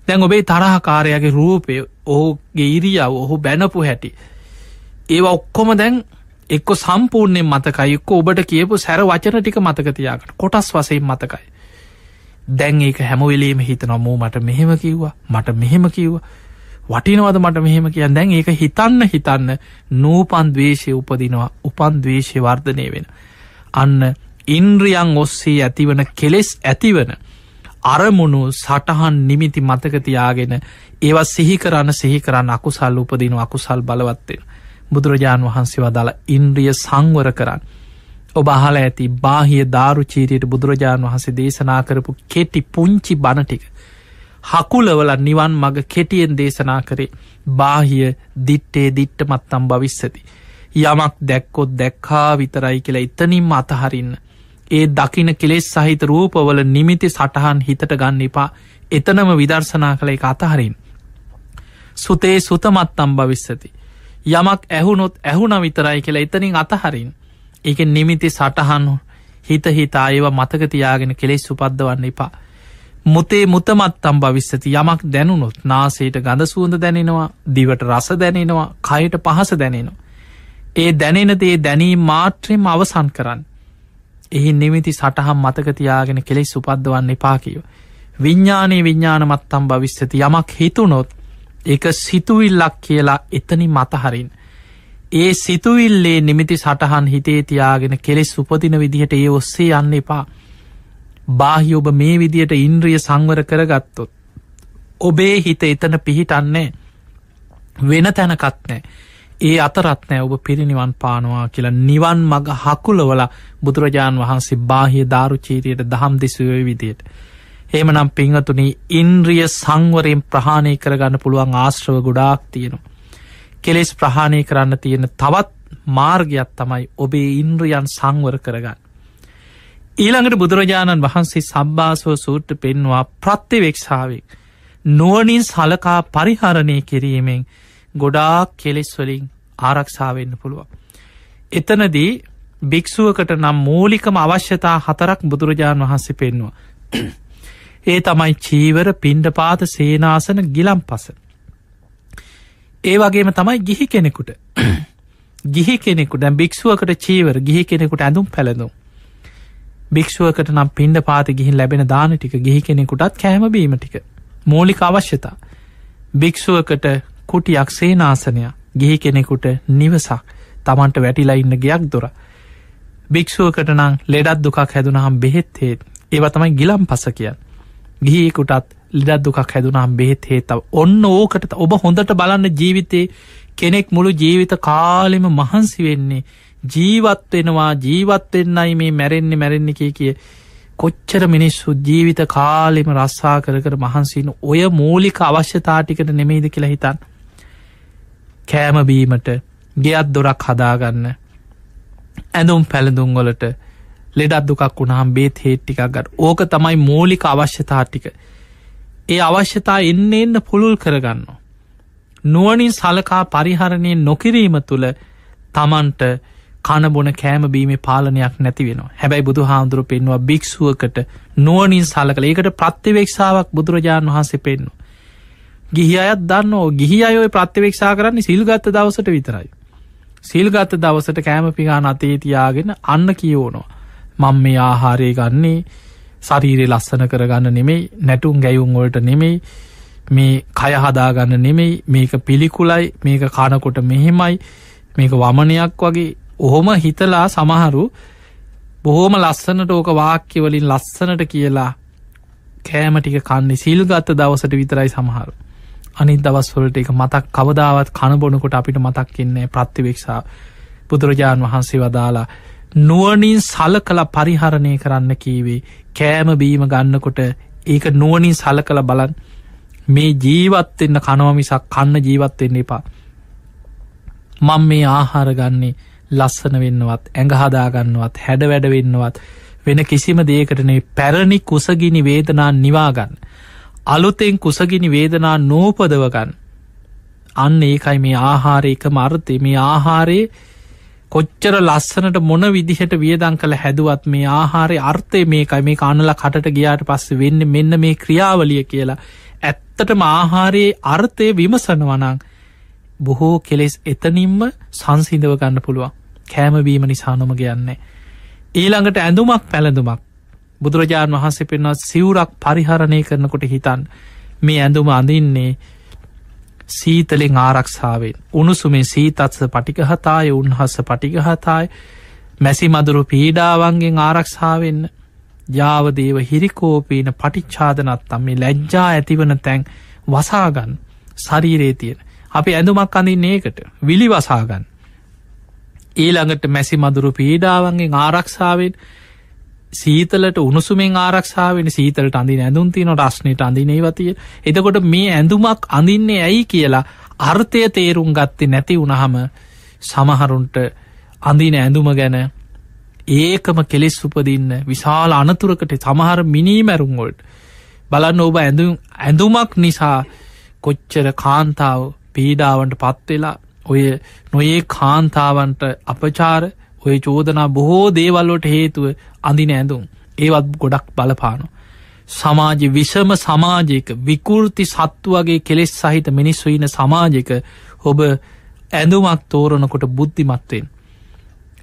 දැන් ඔබේ තරහකාරයාගේ රූපය ඕගේ ඉරියාව ඔහු බැනපු හැටි ඒ ඔක්කොම දැන් එක්ක සම්පූර්ණයෙන් මතකයික්ක ඔබට කියපු සැර වචන ටික මතකතියාකට කොටස් වසයෙන් මතකයි දැන් ඒක හැමවෙලේම හිතනො මූ මට මෙහෙම කිව්වා මට මෙහෙම කිව්වා වටිනවද මට මෙහෙම කියන්න දැන් ඒක හිතන්න හිතන්න නූපන් දවේශය උපදිනවා උපන් දවේශය වර්ධනය වෙන. අන්න ඉන්ද්‍රියන් ඔස්සේ ඇතිවන කෙලෙස් ඇතිවන අරමුණු සටහන් නිමිති මතකතියාගෙන ඒවත් සිහිකරන්න සිහිකරන්න අකුසල් උපදින අකුසල් බලවත්වෙන. බුදුරජාණන් වහන්සේ වදාළ ඉන්ද්‍රිය සංවර කරන්න. ඔබ අහල ඇති බාහිය ධාරුචීරයට බුදුරජාණන් වහසේ දේශනා කරපු කෙටි පුංචි බණටික හකුලවල නිවන් මඟ කෙටියෙන් දේශනා කරේ බාහිය දිට්ටේ දිට්ට මත්තම් භවිස්සති. යමක් දැක්කොත් දැක්කා විතරයි කියලා ඉතනින්ම අතහරින්න. ඒ දකින කෙලෙස් සහිත රූපවල නිමිති සටහන් හිතට ගන්න එපා එතනම විදර්ශනා කළ එක අතහරින්. සුතේ සුතමත්තම් භවිස්සති. යමක් ඇහුනොත් ඇහුන විතරයි කියලා එතනින් අතහරින් එක නිමිති සටහන් හිත හිතා ඒව මතකතියාගෙන කෙලෙස් උපද්දවන්න එපා මුතේ මුතමත්තම් භවිස්සති යමක් දැනුනොත් නාසේට ගඳ සුවඳ දැනෙනවා දිවට රස දැනෙනවා කයට පහස දැනෙනවා. ඒ දැනෙනදේ දැනී මාත්‍රයෙන් අවසන් කරන්න. එහි නිමිති සටහම් මතකතියාගෙන කෙලෙස් සුපද්දවන්න එපාකිව. විඤ්ඥානයේ විඤ්ඥානමත්තම් භවිස්සති යමක් හිතුනොත් එක සිතුවිල්ලක් කියලා එතනි මතහරින්. ඒ සිතුවිල්ලේ නිමිති සටහන් හිතේ තියාගෙන කෙලෙස් උපදින විදිහට ඒ ඔස්සේ යන්න එපා. බාහි ඔබ මේ විදියට ඉන්ද්‍රිය සංවර කරගත්තොත්. ඔබේ හිත එතන පිහිටන්නේ වෙන තැනකත්නෑ. ඒ අතරත්නෑ ඔබ පිරිනිවන් පානවා කියලා නිවන් මග හකුලවල බුදුරජාණන් වහන්සේ බාහිය ධාරුචීතයට දහම් දෙසුවේ විදියට. ඒමනම් පිංහතුනි ඉන්ද්‍රිය සංවරයෙන් ප්‍රහාණය කරගන්න පුළුවන් ආශ්‍රව ගොඩාක් තියෙනවා. කෙලෙස් ප්‍රහාණය කරන්න තියෙන තවත් මාර්ගයක් තමයි ඔබේ ඉන්ද්‍රියන් සංවර කරගන්න. ඊළඟට බුදුරජාණන් වහන්සේ සබ්භාසෝ සූට්ට පෙන්වා ප්‍රත්්‍යවෙක්ෂාවෙක්. නුවනින් සලකා පරිහරණය කිරීමෙන් ගොඩාක් කෙලෙස්වලින් ආරක්ෂාවෙන්න පුළුවන්. එතනදී භික්‍ෂුවකට නම් මූලිකම අවශ්‍යතා හතරක් බුදුරජාණන් වහන්සේ පෙන්වා. ඒ තමයි චීවර පිණ්ඩපාත සේනාසන ගිලම් පස. ඒ වගේම තමයි ගිහි කෙනෙකුට ගිහි කෙනෙකුට භික්ෂුවකට චීවර ගිහි කෙනෙකුට ඇඳුම් පැළඳුම් භික්‍ෂුවකට නම් පින්ඩ පාත ගිහින් ලැබෙන දාන ටික ගිහි කෙනෙකුටත් කෑමබීම ටික මූලික අවශ්‍යතා භික්‍ෂුවකට කුටියක් සේනාසනය ගිහි කෙනෙකුට නිවසක් තමන්ට වැටිලා ඉන්න ගයක් දොර භික්‍ෂුවකට නම් ලෙඩත් දුකක් හැදුනහම් බෙහෙත් හේත් ඒව තමයි ගිලම් පස කියන් ගිහිකුටත් ලෙඩත් දුකක් හැදුනම් බෙහෙත් හේතව ඔන්න ඕකට ඔබ හොඳට බලන්න ජීවිතේ කෙනෙක් මුළු ජීවිත කාලෙම මහන්සි වෙන්නේ ජීවත් වෙනවා ජීවත් වෙන්නයි මේ මැරෙන්නේ මැරෙන්නේ කිය කිය කොච්චර මිනිස්සු ජීවිත කාලෙම රස්සා කර කර මහන්සින ඔය මූලික අවශ්‍යතාටිකට නෙමෙයිද කියලා හිතන් කෑමබීමට ගෙත් දොරක් හදාගන්න ඇඳුම් පැළඳුම්වලට ලෙඩත් දුකක් වුණහම් බේත් හේට්ටිකක් ගට ඕක තමයි මූලික අවශ්‍යතාටික ඒ අවශ්‍යතා එන්න එන්න පුළුල් කරගන්නවා නුවනින් සලකා පරිහරණය නොකිරීම තුළ තමන්ට කණබොන කෑම බීමේ පාලනයක් නැතිවෙන හැබැයි බුදු හාමුදුරු පෙන්වා භික්ෂුවකට නුවනින් සලකළ ඒකට ප්‍රත්තිවේක්ෂාවක් බුදුරජාණන් වහන්සේ පෙන්නවා. ගිහි අයත් දන්න ඕ ගිහි අයෝය ප්‍රත්තිවේක්ෂා කරන්නේ සිල්ගත්ත දවසට විතරයි. සිල්ගත්ත දවසට කෑම පිගාන අතේ තියාගෙන අන්න කියෝනවා. මං මේ ආහාරය ගන්නේ සරීරය ලස්සන කරගන්න නෙමෙයි නැටුම් ගැයුම්වලට නෙමෙයි මේ කයහදාගන්න නෙමෙයි මේක පිළිකුලයි මේක කානකොට මෙහෙමයි මේක වමනයක් වගේ ඔහොම හිතලා සමහරු බොහෝම ලස්සනට ඕක වාක්‍යවලින් ලස්සනට කියලා කෑම ටික කන්නේ සිල් ගත්ත දවසට විතරයි සමහරු අනි දවස්වලට එක මතක් කවදාවත් කණබොනකොට අපිට මතක් කියන්නේ ප්‍රතිවේක්ෂා බුදුරජාණන් වහන්සේ වදාලා නුවනින් සල කළ පරිහරණය කරන්න කීවේ කෑම බීම ගන්නකොට ඒක නුවනින් සල කළ බලන් මේ ජීවත්වෙන්න කනවමිසක් කන්න ජීවත්වෙන්න එපා මං මේ ආහාර ගන්නේ ලස්සන වෙන්නවත් ඇඟහදාගන්නවත් හැඩ වැඩවෙන්නවත් වෙන කිසිම දේකටනේ පැරණි කුසගිනි වේදනා නිවාගන්න. අලුතෙන් කුසගිනි වේදනා නෝපදවගන්න. අන්න ඒකයි මේ ආහාරය එක මර්තය මේ ආහාරයේ කොච්චර ලස්සනට මොන විදිහට වියදං කළ හැදුවත් මේ ආහාරය අර්ථය මේකයි මේ අනල කටට ගියාට පස්ස වෙන්න මෙන්න මේ ක්‍රියාවලිය කියලා ඇත්තටම ආහාරයේ අර්ථය විමසනවනං බොහෝ කෙලෙස් එතනින්ම සංසිඳව ගන්න පුළුවන් කෑමබීම නිසානොම කියන්නේ. ඊළඟට ඇඳුමක් පැළඳුමක් බුදුරජාණන් වහන්සේ පෙන්වා සිවුරක් පරිහරණය කරනකොට හිතන් මේ ඇඳුම අඳන්නේ සීතලෙන් ආරක්ෂාවෙන් උණුසුමේ සීතත්ස පටිකහතාය උන්හස්ස පටිකහතායි මැසි මදුරු පීඩාවන්ගෙන් ආරක්ෂාවෙන්න යාවදේව හිරිකෝපීන පටිච්චාදනත්තම් මේ ලැජ්ජා ඇතිවන තැන් වසාගන් ශරීරේ තියෙන අපි ඇඳුමක් අඳින් ඒකට විලි වසාගන්න ඊළඟට මැසි මදුරු පීඩාවන්ගේ ආරක්ෂාවෙන් සීතලට උණුසුමෙන් ආරක්ෂාවෙන සීතලට අඳින ඇඳුන්ති නොට අශ්නයට අඳිනේවතිය එතකොට මේ ඇඳුමක් අඳින්නේ ඇයි කියලා අර්ථය තේරුම් ගත්තේ නැති උනහම සමහරුන්ට අඳින ඇඳුම ගැන ඒකම කෙලෙස් උපදින්න විශාල අනතුරකට සමහර මිනීමැරුන්වොල්ට බලන්න ඔබ ඇඳුම් ඇඳුමක් නිසා කොච්චර කාන්තාව පීඩාවන්ට පත්වෙලා ඔය නොයේ කාන්තාවන්ට අපචාර ඔය චෝදනා බොහෝ දේවල්ලොට හේතුව අඳින ඇඳුම් ඒවත් ගොඩක් බලපානු. සමාජ විෂම සමාජයක විකෘති සත්තු වගේ කෙලෙස් සහිත මිනිස්සු ඉන සමාජක ඔබ ඇඳුමක් තෝරනකොට බුද්ධිමත්වෙන්.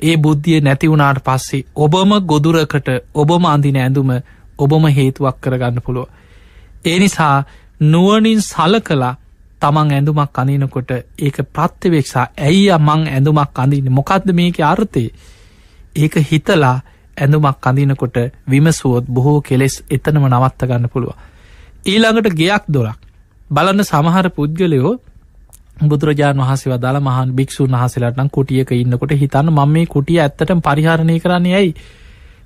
ඒ බුද්ධිය නැතිවුණට පස්සේ ඔබම ගොදුරකට ඔබම අඳින ඇඳුම ඔබම හේතුවක් කරගන්න පුළුව. ඒ නිසා නුවනින් සල කලා තමන් ඇඳුමක් අඳනකොට ඒක ප්‍රත්්‍යවේක්ෂා ඇයි මං ඇඳුමක් අඳන්න මොකක්ද මේක අර්ථය ඒක හිතලා ඇඳුමක් අඳනකොට විමසුවොත් බොහෝ කෙලෙස් එතනම නවත්ත ගන්න පුළුව. ඊළඟට ගෙයක් දොරක් බලන්න සමහර පුද්ගලයෝ බුදුරජාණන් වහසේ වදාලා මහන් භික්ෂූන් වහසලාටනම් කුටියක ඉන්නකොට හිතන්න මම මේ කුටිය ඇත්තට පරිහරණය කරන්නේ ඇයි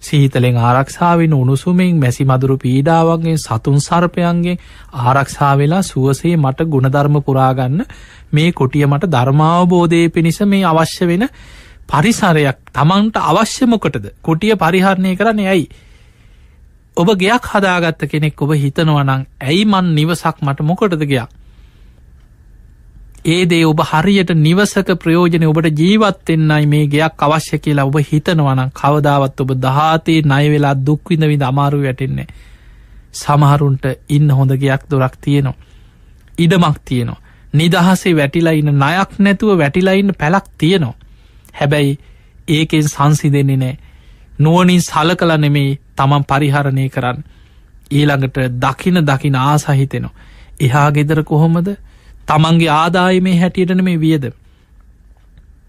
සීතලෙන් ආරක්ෂාවෙන් උණුසුමෙන් මැසි මදුරු පීඩාවන්ගේ සතුන් සර්පයන්ගේ ආරක්ෂාවෙලා සුවසේ මට ගුණධර්ම පුරාගන්න මේ කොටිය මට ධර්මාවබෝධය පිණිස මේ අවශ්‍ය වෙන පරිසරයක් තමන්ට අවශ්‍යමකොටද කොටිය පරිහරණය කරන්න යයි. ඔබ ගයක් හදාගත්ත කෙනෙක් ඔබ හිතනවනං ඇයි මන් නිවසක් මට මොකටද ගයක්. ඒ දේ ඔබ හරියට නිවසක ප්‍රයෝජනය ඔබට ජීවත්වෙන්නයි මේ ගයක් අවශ්‍ය කියලා ඔබ හිතනවනම් කවදාවත් ඔබ දහතේ නයවෙලා දුක්විඳවිඳ අමාරු වැටෙන්නේ. සමහරුන්ට ඉන්න හොඳගයක් දොරක් තියෙනවා. ඉඩමක් තියෙනවා. නිදහසේ වැටිලයින්න නයක් නැතුව වැටිලයින්න පැලක් තියෙනවා. හැබැයි ඒකෙන් සංසිදෙන්නේ නෑ. නුවනින් සලකල නෙමේ තමන් පරිහරණය කරන්න. ඊළඟට දකින දකින ආසහිතෙනවා. එහා ගෙදර කොහොමද තමන්ගේ ආදායමේ හැටියටන මේ වියද.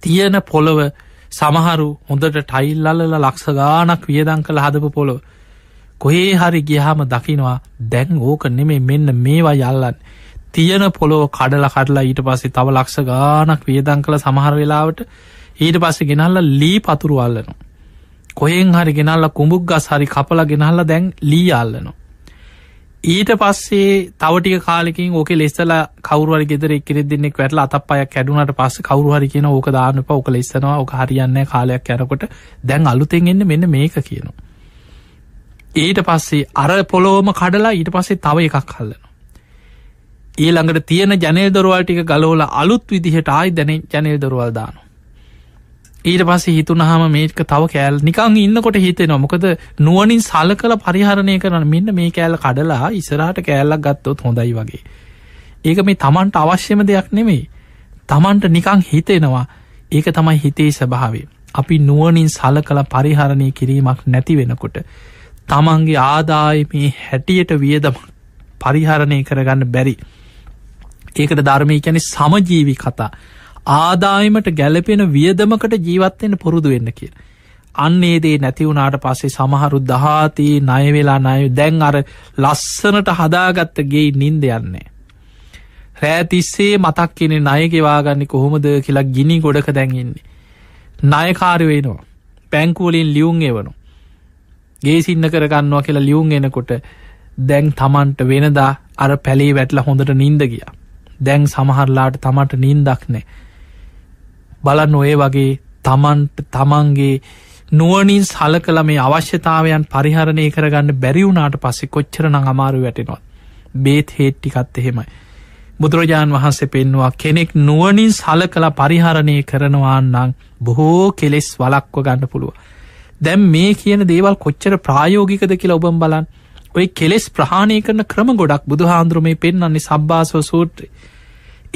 තියෙන පොළොව සමහරු හොඳට ටයිල් අල්ලල ලක්ෂ ගානක් වියදං කළ හදපු පොළොව. කොහේ හරි ගියහම දකිනවා දැන් ඕක නෙමේ මෙන්න මේවා යල්ලන්. තියෙන පොළොව කඩල කඩලා ඊට පස්සේ තව ලක්ෂ ගානක් වියදං කළ සමහර වෙලාවට ඊට පස්සේ ගෙනල්ල ලී පතුරු අල්ලනවා. කොහෙෙන් හරි ගෙනල්ල කුඹුක් ගස් හරි කපලා ගෙනහල්ල දැන් ලී අල්ලනවා. ඊට පස්සේ තවටික කාලකින් ඕක ලෙස්සල කවරුවර ගෙදර එකෙර දෙන්නෙක් වැටල අතප අය කැඩුනට පස්ස කවරුහරි කියන ඕක දාන්න පෝක ලෙස්සනවා ඕක හරියන්න කාලයක් යැනකොට දැන් අලුතෙන් එන්න මෙන්න මේක කියනවා. ඊට පස්සේ අර පොලෝම කඩලා ඊට පස්සේ තව එකක් කල්ලනවා. ඊළඟට තියෙන ජනල් දොරවල් ටික ගලෝල අලුත් විදිහට ආයි දැන ජනල් දොරවල් දාන ඊට පස්ස හිතුනහම මේක තව කෑල් නිකං ඉන්නකොට හිතේ නොමොකද නුවනින් සල කළ පරිහරණය කරන මෙන්න මේ කෑල්ල කඩලා ඉසරහට කෑල්ලක් ගත්තොත් හොඳයි වගේ. ඒක මේ තමන්ට අවශ්‍යම දෙයක් නෙමේ. තමන්ට නිකං හිතෙනවා ඒක තමයි හිතේ ස්භාවේ. අපි නුවනින් සල කළ පරිහරණය කිරීමක් නැති වෙනකොට. තමන්ගේ ආදාය මේ හැටියට වියදම පරිහරණය කරගන්න බැරි. ඒකට ධර්මය කැනෙ සමජීවි කතා ආදායමට ගැලපෙන වියදමකට ජීවත්වෙන පුරුදු වෙන්න කිය. අන්නේදේ නැතිවුණට පස්සේ සමහරු දහාතයේ නයවෙලා නය දැන් අර ලස්සනට හදාගත්තගේ නින්ද යන්නේ. රෑතිස්සේ මතක් කෙනෙ නයගෙවාගන්නේ කොහොමද කියලා ගිනි ගොඩක දැන්ඉන්නේ. නයකාරවෙනවා පැංකූලින් ලියුම් එවනු. ගේ සින්න කරගන්නවා කියලා ලියුම් එනකොට දැන් තමන්ට වෙනදා අර පැළේ වැටල හොඳට නින්ද ගිය. දැන් සමහරලාට තමට නින්දක් නෑ බලන්න ඔය වගේ තමන්ට තමන්ගේ නුවනින් සල කළ මේ අවශ්‍යතාවයන් පරිහරණය කරගන්න බැරිවුනාට පස්සෙ කොච්චරන අමාරු වැටෙනවා. බේත් හේට්ටිකත් එහෙමයි. බුදුරජාණන් වහන්සේ පෙන්වා කෙනෙක් නුවනින් සල කළ පරිහරණය කරනවා නම් බොහෝ කෙලෙස් වලක්ව ගන්න පුළුව. දැම් මේ කියන දේවල් කොච්චර ප්‍රායෝගිකද කියලා ඔබම් බලන් ඔය කෙලෙස් ප්‍රහාණය කරන ක්‍රම ගොඩක් බුදුහාන්දුරුමේ පෙන්න්නේ සබ්භාසව සූට්‍රය.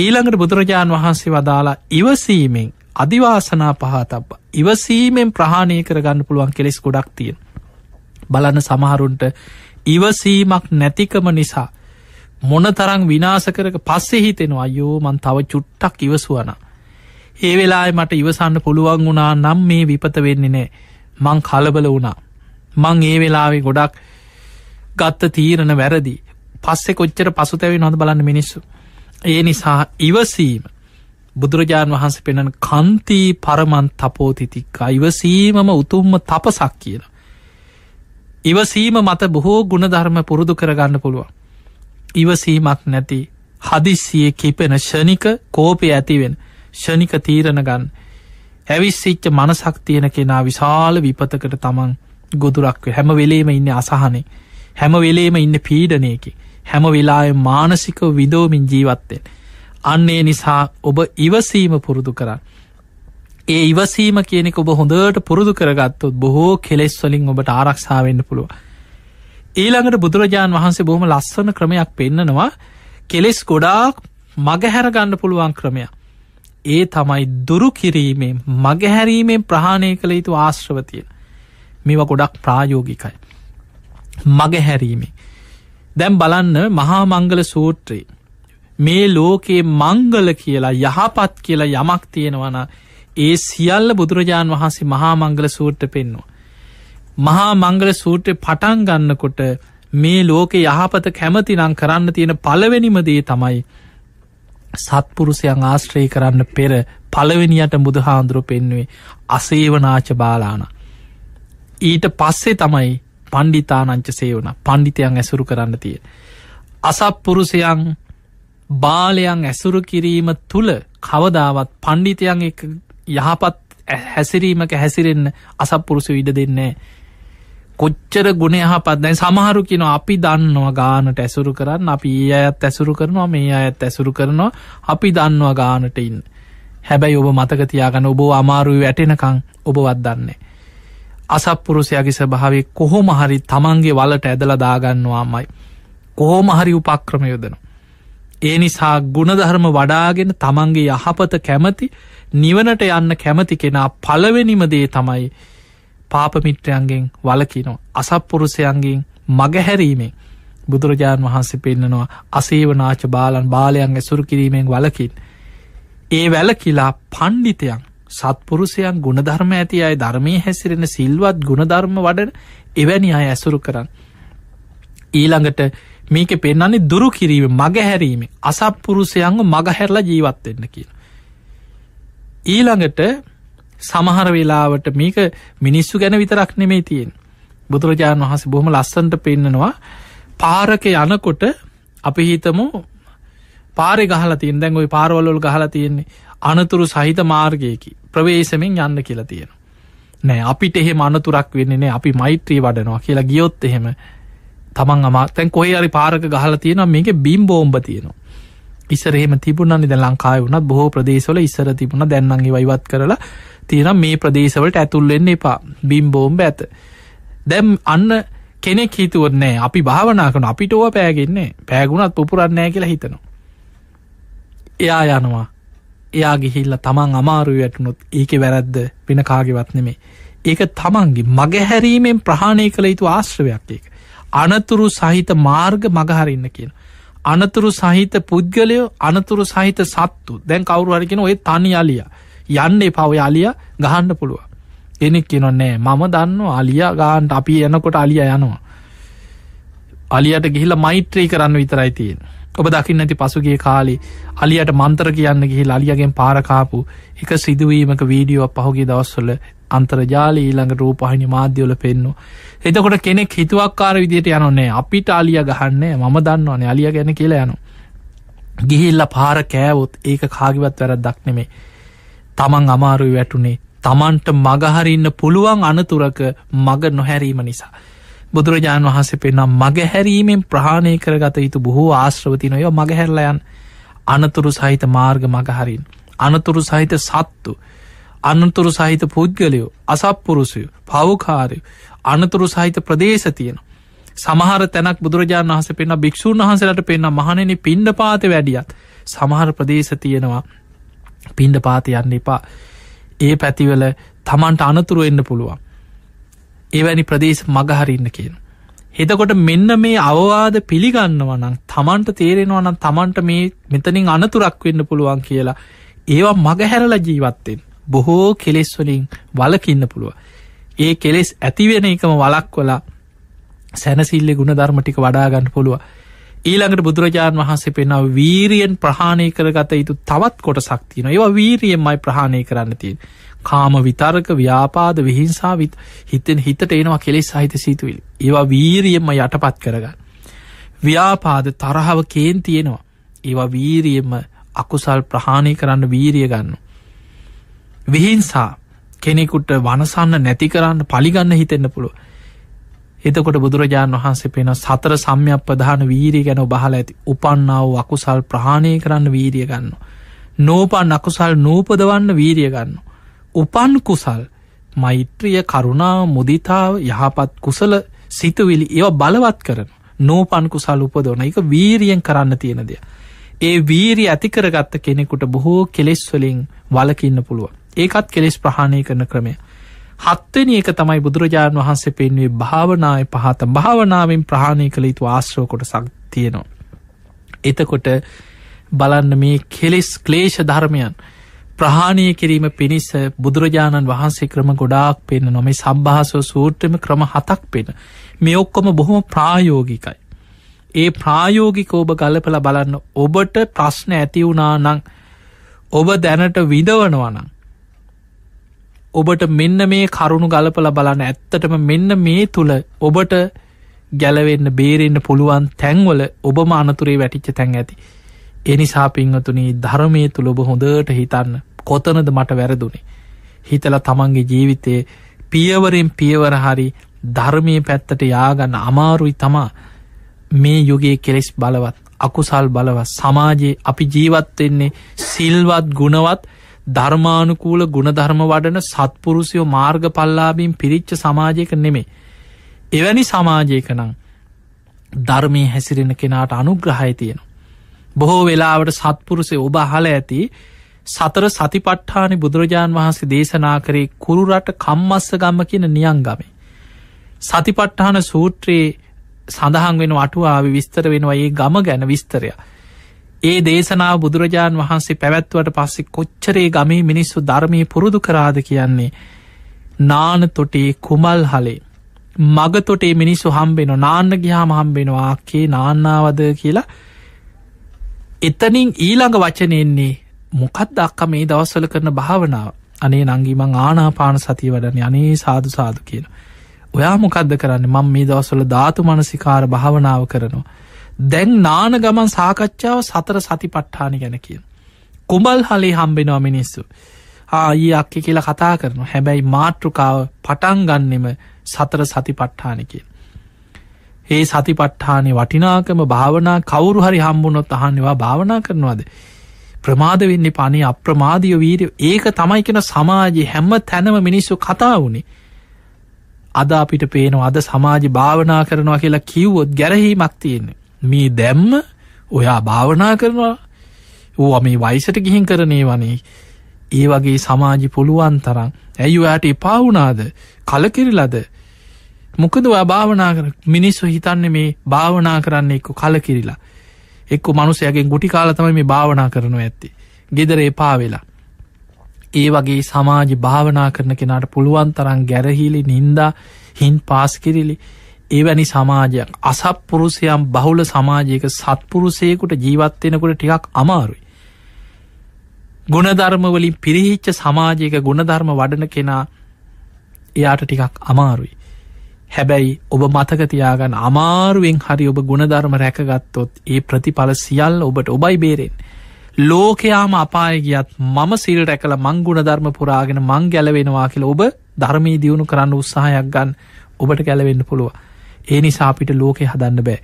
ඊළඟට බුදුරජාණන් වහන්සේ වදාලා ඉවසීමෙන් අධිවාසනා පහතබ ඉවසීමෙන් ප්‍රහාණය කරගන්න පුළුවන් කෙලෙස් ගොඩක් තියෙන. බලන්න සමහරුන්ට ඉවසීමක් නැතිකම නිසා මොනතරං විනාසකරක පස්සෙ හිතෙනවා අයෝ මන් තව චුට්ටක් ඉවසුවන. ඒ වෙලා මට ඉවසන්න පුළුවන් වුණා නම් මේ විපත වෙන්නේ නෑ මං කලබල වුණා. මං ඒ වෙලාවේ ගොඩක් ගත්ත තීරණ වැරදි පස්සෙ කොච්චර පසුතැවි නොද බලන්න මිනිස්සු. ඒ නිසා ඉවසීම බුදුරජාණන් වහන්සේ පෙනන කන්තිී පරමන් තපෝතිතික් ඉවසීමම උතුම්ම තපසක් කියන. ඉවසීම මත බොහෝ ගුණධර්ම පුරුදු කරගන්න පුළුවන්. ඉවසීමක් නැති හදිස්සිය කිපෙන ෂණික කෝපය ඇතිවෙන් ෂණික තීරණ ගන්න හැවිස්සිච්ච මනසක් තියෙන කෙනා විශාල විපතකට තමන් ගොදුරක්ව හැම වෙලේම ඉන්න අසහනේ හැම වෙලේම ඉන්න පීඩනයකි හැම වෙලා මානසික විදෝමින් ජීවත්තෙන් අන්නේ නිසා ඔබ ඉවසීම පුරුදු කරන්න. ඒ ඉවසීම කියනෙක ඔබ හොඳට පුරුදු කරගත්තොත් බොහෝ කෙලෙස්වලින් ඔබට ආරක්ෂාවෙන්න්න පුළුව. ඊළඟට බුදුරජාණන් වහන්සේ බොහම ලස්සන ක්‍රමයක් පෙන්නනවා කෙලෙස් ගොඩාක් මගහැරගන්න පුළුවන් ක්‍රමයක්. ඒ තමයි දුරු කිරීමෙන් මගහැරීමෙන් ප්‍රහාණය කළ යුතු ආශ්‍රවතිය මෙව ගොඩක් ප්‍රායෝගිකයි. මගහැරීමේ. දැම් බලන්න මහා මංගල සූත්‍රයේ මේ ලෝකයේ මංගල කියලා යහපත් කියලා යමක් තියෙනවන ඒ සියල්ල බුදුරජාණන් වහන්සේ මහා මංගල සූට්ට පෙන්නවා. මහා මංගල සූට්‍රය පටන් ගන්නකොට මේ ලෝක යහපත කැමති නං කරන්න තියෙන පලවෙනිමදේ තමයි සත්පුරුසයන් ආශ්‍රය කරන්න පෙර පලවෙනියට බුදුහාන්දුරු පෙන්වේ අසේවනාච බාලාන. ඊට පස්සේ තමයි පණ්ඩිතානංච සේවන පණ්ඩිතයන් ඇසුරු කරන්න තිය. අසප්පුරුසයන් බාලයන් ඇසුරු කිරීම තුළ කවදාවත් පණ්ඩිතයන් යහපත් හැසිරීමක හැසිරෙන් අසපපුරුසු ඉඩ දෙන්නේ. කොච්චර ගුණ යහපත් දැයි සමහරු කින අපි දන්නවා ගානට ඇසුරු කරන්න අපි ඒ අයත් ඇසුරු කරනවා මේ අයත් ඇසුරු කරනවා අපි දන්නවා ගානට ඉන්න. හැබැයි ඔබ මතකතියාගන්න ඔබ අමාරුව වැටෙනකං ඔබවත් දන්නේ. අසපපුරුසයගේ ස්භාවේ කොහොම හරි තමන්ගේ වලට ඇදල දාගන්නවා අම්මයි. කොහොම හරි උපක්‍රම යොදනවා. ඒ නිසා ගුණධර්ම වඩාගෙන තමන්ගේ යහපත කැමති නිවනට යන්න කැමති කෙනා පලවෙනිමදේ තමයි පාපමිත්‍රයන්ගෙන් වලකිනෝ අසප්පුරුසයන්ගෙන් මගහැරීමෙන් බුදුරජාණන් වහන්සේ පෙන්නනවා අසේවනාච බාලන් බාලයන් ඇසුරු කිරීමෙන් වලකින්. ඒ වැලකිලා පණ්ඩිතයන් සත්පුරුසයන් ගුණධර්ම ඇති අය ධර්මය හැසිරෙන සිල්වත් ගුණධර්ම වඩන එවැනි අය ඇසුරු කරන්න. ඊළඟට මේක පෙන්නන්නේ දුරු කිරීම මගහැරීම අසපපුරුසයන්ව මගහැරලා ජීවත්වෙන්න කියන. ඊළඟට සමහර වෙලාවට මේක මිනිස්සු ගැන විතරක් නෙමේ තියෙන් බුදුරජාණන් වහස බොහම ලස්සන්ට පෙන්නනවා පාරක යනකොට අපි හිතමු පාරෙ ගහලතින් දැන් ඔයි පාරවල්ලොල් ගහලා තියෙන්නේ අනතුරු සහිත මාර්ගයකි ප්‍රවේශමෙන් යන්න කියලා තියෙන. නෑ අපිට එහෙම අනතුරක් වෙන්නේ අපි මෛත්‍රී වඩනවා කියලා ගියොත් එහෙම තමන් අමාතැන් කොහේ අරි පාරක ගහල තියෙන මේක බිම් බෝම්බ තියෙනවා ඉස්සරහෙම තිබුණනි ද ලංකාය වුණත් බොහෝ ප්‍රදේශවල ඉස්සර තිබුණ දැන්නගේ වයිවත් කරලා තියෙන මේ ප්‍රදේශවලට ඇතුල්ලෙන්න එපා බිම් බෝම්බ ඇත දැම් අන්න කෙනෙක් හිතුවරන්නේ අපි භාවනා කන අපිට ඕව පෑගෙන්නේ පෑගුණත් පුපුරන්නෑ කියලා හිතනවා එයා යනවා එයා ගිහිල්ල තමන් අමාරුව ඇටනුත් ඒක වැරැද්ද වෙන කාගෙවත් නෙමේ ඒක තමන්ගේ මගහැරීමෙන් ප්‍රහාණය කළ යුතු ආශ්‍රවයක් ඒක අනතුරු සහිත මාර්ග මගහරන්න කියන. අනතුරු සහිත පුද්ගලයෝ අනතුරු සහිත සත්තු දැන් කවරු අරගෙන ඔය තනි අලිය යන්න පව අලිය ගහන්න පුළුව. එනෙක් කියනොන්නේ මම දන්න අලිය ගාන්ට අපි යනකොට අලිය යනවා. අලියට ගිහිල මෛත්‍රී කරන්න විතරයි තියෙන. ඔබ දකින්න ඇති පසුගේ කාලේ අලියට මන්තර කියන්න ගිහි අලියගෙන් පාරකාපු එක සිදුවීමක වීඩියෝ පහුගේ දවස්වල අන්තර්ජාල ඊළඟ රූපහිනි මාධ්‍යවල පෙන්නු. එතකොට කෙනෙක් හිතුවක්කාර විදියට යනොන්නේ අපිට අලිය ගහන්නේ මම දන්නවනේ අලිය ගැන කියලා යනු. ගිහිල්ල පාර කෑවොත් ඒක කාගිවත් වැරත් දක්නෙමේ. තමන් අමාරුයි වැටුනේ තමන්ට මගහරින්න පුළුවන් අනතුරක මග නොහැරීම නිසා. බුදුරජාණන් වහන්සේ පෙන්නම් මගහැරීමෙන් ප්‍රහාණය කරගත යුතු බොහෝ ආශ්‍රවතිනය මගහැරලයන් අනතුරු සහිත මාර්ග මගහරින්. අනතුරු සහිත සත්තු. අනතුරු සහිත පුද්ගලයෝ අසප්පුරුසයෝ පවකාරයෝ අනතුරු සහිත ප්‍රදේශ තියෙන. සමහර තැනක් බුදුරජාණන් වහස පෙන්න්න භික්‍ෂූන් වහන්සලට පෙන්න්න මහනෙන පින්ඩ පාත වැඩියත් සමහර ප්‍රදේශ තියෙනවා පින්ඩ පාති යන්න එපා ඒ පැතිවල තමන්ට අනතුරුව එන්න පුළුවන් එවැනි ප්‍රදේශ මගහරින්න කියන. එතකොට මෙන්න මේ අවවාද පිළිගන්නවනම් තමන්ට තේරෙනවා නම් තමන්ට මේ මෙතනින් අනතුරක් වෙන්න පුළුවන් කියලා ඒවා මගහැරලා ජීවත්තෙන් බොහෝ කෙලෙස්වලින් වලකින්න පුළුව. ඒ කෙලෙස් ඇතිවෙන එකම වලක් කොලා සැනසිල්ලෙ ගුණ ධර්මටික වඩාගන්න පුළුව. ඊළඟට බුදුරජාණන් වහන්සේ පෙනාව වීරියෙන් ප්‍රහාණය කරගත යුතු තවත් කොට සක්තියන ඒවා වීරියෙන්මයි ප්‍රහාණය කරන්න තියෙන්. කාම විතර්ක ව්‍යාපාද විහිංසාවිත් හිතෙන් හිතට එනවා කෙලෙස් සහිත සිතුවිලි. ඒවා වීරියෙන්ම යටපත් කරගන්න. ව්‍යාපාද තරහව කේන් තියෙනවා. ඒවා වීරියෙන්ම අකුසල් ප්‍රහාණය කරන්න වීරිය ගන්න. විහිංසා කෙනෙකුට වනසන්න නැති කරන්න පලිගන්න හිතෙන්න්න පුළුව. එතකොට බුදුරජාණන් වහන්සේ පෙන සතර සම්යක් ප්‍රධාන වීරිය ගැන බහල ඇති උපන්නාව අකුසල් ප්‍රහාණය කරන්න වීරිය ගන්න. නෝපන් අකුසල් නූපදවන්න වීරිය ගන්න. උපන් කුසල් මෛත්‍රිය කරුණා මුදිතාව යහපත් කුසල සිතුවිලි ඒවා බලවත් කරන නෝපන් කුසල් උපදෝන එක වීරියෙන් කරන්න තියෙන දෙය. ඒ වීරී ඇතිකරගත්ත කෙනෙකුට බොහෝ කෙලෙස්වලින් වලකින්න පුළුව. ඒකත් කෙලෙස් ප්‍රහණය කරන ක්‍රමය. හත්වනි එක තමයි බුදුරජාණන් වහන්සේ පෙන්වේ භාවනාය පහත භාවනාවෙන් ප්‍රහණය කළ යුතු ආශ්‍රෝ කොට සක් තියෙනවා. එතකොට බලන්න මේ කෙලෙස් ක්ලේෂ ධර්මයන් ප්‍රහාණය කිරීම පිණිස බුදුරජාණන් වහන්සේ ක්‍රම ගොඩාක් පෙන්න්න නොමේ සම්භාසෝ සූට්‍රම ක්‍රම හතක් පෙන මේ ඔක්කොම බොහොම ප්‍රායෝගිකයි. ඒ ප්‍රායෝගික ඔබ ගලපල බලන්න ඔබට ප්‍රශ්න ඇති වුණා නං ඔබ දැනට විඳවනවනං ඔබට මෙන්න මේ කරුණු ගලපල බලන්න ඇත්තටම මෙන්න මේ තුළ ඔබට ගැලවෙන්න බේරෙන්න්න පුළුවන් තැන්වල ඔබම අනතුරේ වැටිච්ච තැන් ඇති. එනිසා පිංහතුනී ධර්මය තුළ ඔබ හොඳට හිතන්න. කොතනද මට වැරදුනේ. හිතල තමන්ගේ ජීවිතයේ පියවරෙන් පියවර හරි ධර්මය පැත්තට යාගන්න අමාරුයි තමා මේ යුගේ කෙලෙස් බලවත් අකුසල් බලවත් සමාජයේ අපි ජීවත්වෙන්නේ සිල්වත් ගුණවත් ධර්මානුකූල ගුණධර්ම වඩන සත්පුරුසියෝ මාර්ග පල්ලාබීම් පිරිච්ච සමාජයක නෙමේ. එවැනි සමාජයක නං ධර්මය හැසිරෙන කෙනාට අනුග්‍රහය තියෙන. බොහෝ වෙලාවට සත්පුරුසේ ඔබ හල ඇති සතර සතිපට්ඨානි බුදුරජාණන් වහන්සේ දේශනා කරේ කුරුරට කම්මස්ස ගම්ම කියන නියන් ගමේ. සතිපට්ඨාන සූත්‍රයේ සඳහන් වෙන අටුවාව විස්තර වෙනවා ඒ ගම ගැන විස්තරය. ඒ දේශනා බුදුරජාණන් වහන්සේ පැවැත්වට පස්සෙ කොච්චරේ ගමේ මිනිස්සු ධර්මය පුරුදු කරාද කියන්නේ. නාන තොටේ කුමල් හලේ. මග තොටේ මිනිස්සු හම්බෙන නාන්න ගිහාම හම්බෙනවාකේ නාන්නාවද කියලා එතනින් ඊළඟ වචනෙන්නේ මොකක්ද අක්ක මේ දවස්වල කරන භාවනාව අනේ නංගීමං ආනාපාන සතිය වඩන අනේ සාදු සාදු කියන. ඔයා මොකක්ද කරන්න මං මේ දවස්වල ධාතු මනසිකාර භාවනාව කරනවා. දැන් නාන ගමන් සාකච්ඡාව සතර සති පට්ඨාන ගැන කියන. කුඹල් හලේ හම්බෙනවා මිනිස්සු. ආයේ අක්කි කියලා කතා කරනු හැබැයි මාතෘකාව පටන් ගන්නෙම සතර සති පට්ඨානකින්. ඒ සති පට්ඨානේ වටිනාකම භාවනා කවුරු හරි හම්බුනොත් අහන්නවා භාවනා කරනවාද. ප්‍රමාද වෙන්න පනේ අප්‍රමාදිය වීර ඒක තමයි කෙන සමාජය හැම්ම තැනම මිනිස්සු කතා වුණේ අද අපිට පේනවා අද සමාජ භාවනා කරනවා කියලා කිව්වොත් ගැරහීමක් තියෙන මේ දැම්ම ඔයා භාවනා කරනවා ඕ මේ වයිසට ගිහින් කරනේ වනේ ඒ වගේ සමාජි පුළුවන් තරම් ඇයි ඔයාට එපාවුනාද කලකිරිලද මොකද ඔයා භාවනා කර මිනිස්සු හිතන්නේ මේ භාවනා කරන්නේ එක්ක කලකිරිලා එක්ක මනුසයගේ ගුටි කාලතම මේ භාවනා කරනු ඇත්තේ. ගෙදර එපා වෙලා. ඒ වගේ සමාජ භාවනා කරන කෙනාට පුළුවන් තරන් ගැරහිලි නින්දා හින් පාස්කිරිලි එවැනි සමාජයක් අසපපුරුසයම් බහුල සමාජයක සත්පුරුසයකුට ජීවත්වෙනකොට ටිකක් අමාරුයි. ගුණධර්මවලින් පිරිහිච්ච සමාජයක ගුණධර්ම වඩන කෙනා එයාට ටිකක් අමාරුයි. හැබැයි ඔබ මතක තියාගන්න අමාරුවෙන් හරි ඔබ ගුණධර්ම රැකගත්තොත් ඒ ප්‍රතිඵල සියල් ඔබට ඔබයි බේරෙන්. ලෝකයාම අපායගියත් මම සිල් රැකල මංගුණධර්ම පුරාගෙන මං ගැලවෙනවා කියල ඔබ ධර්මී දියුණු කරන්න උත්සාහයක් ගන්න ඔබට ගැලවෙන්න පුළුව. ඒ නිසා අපිට ලෝකෙ හදන්න බෑ.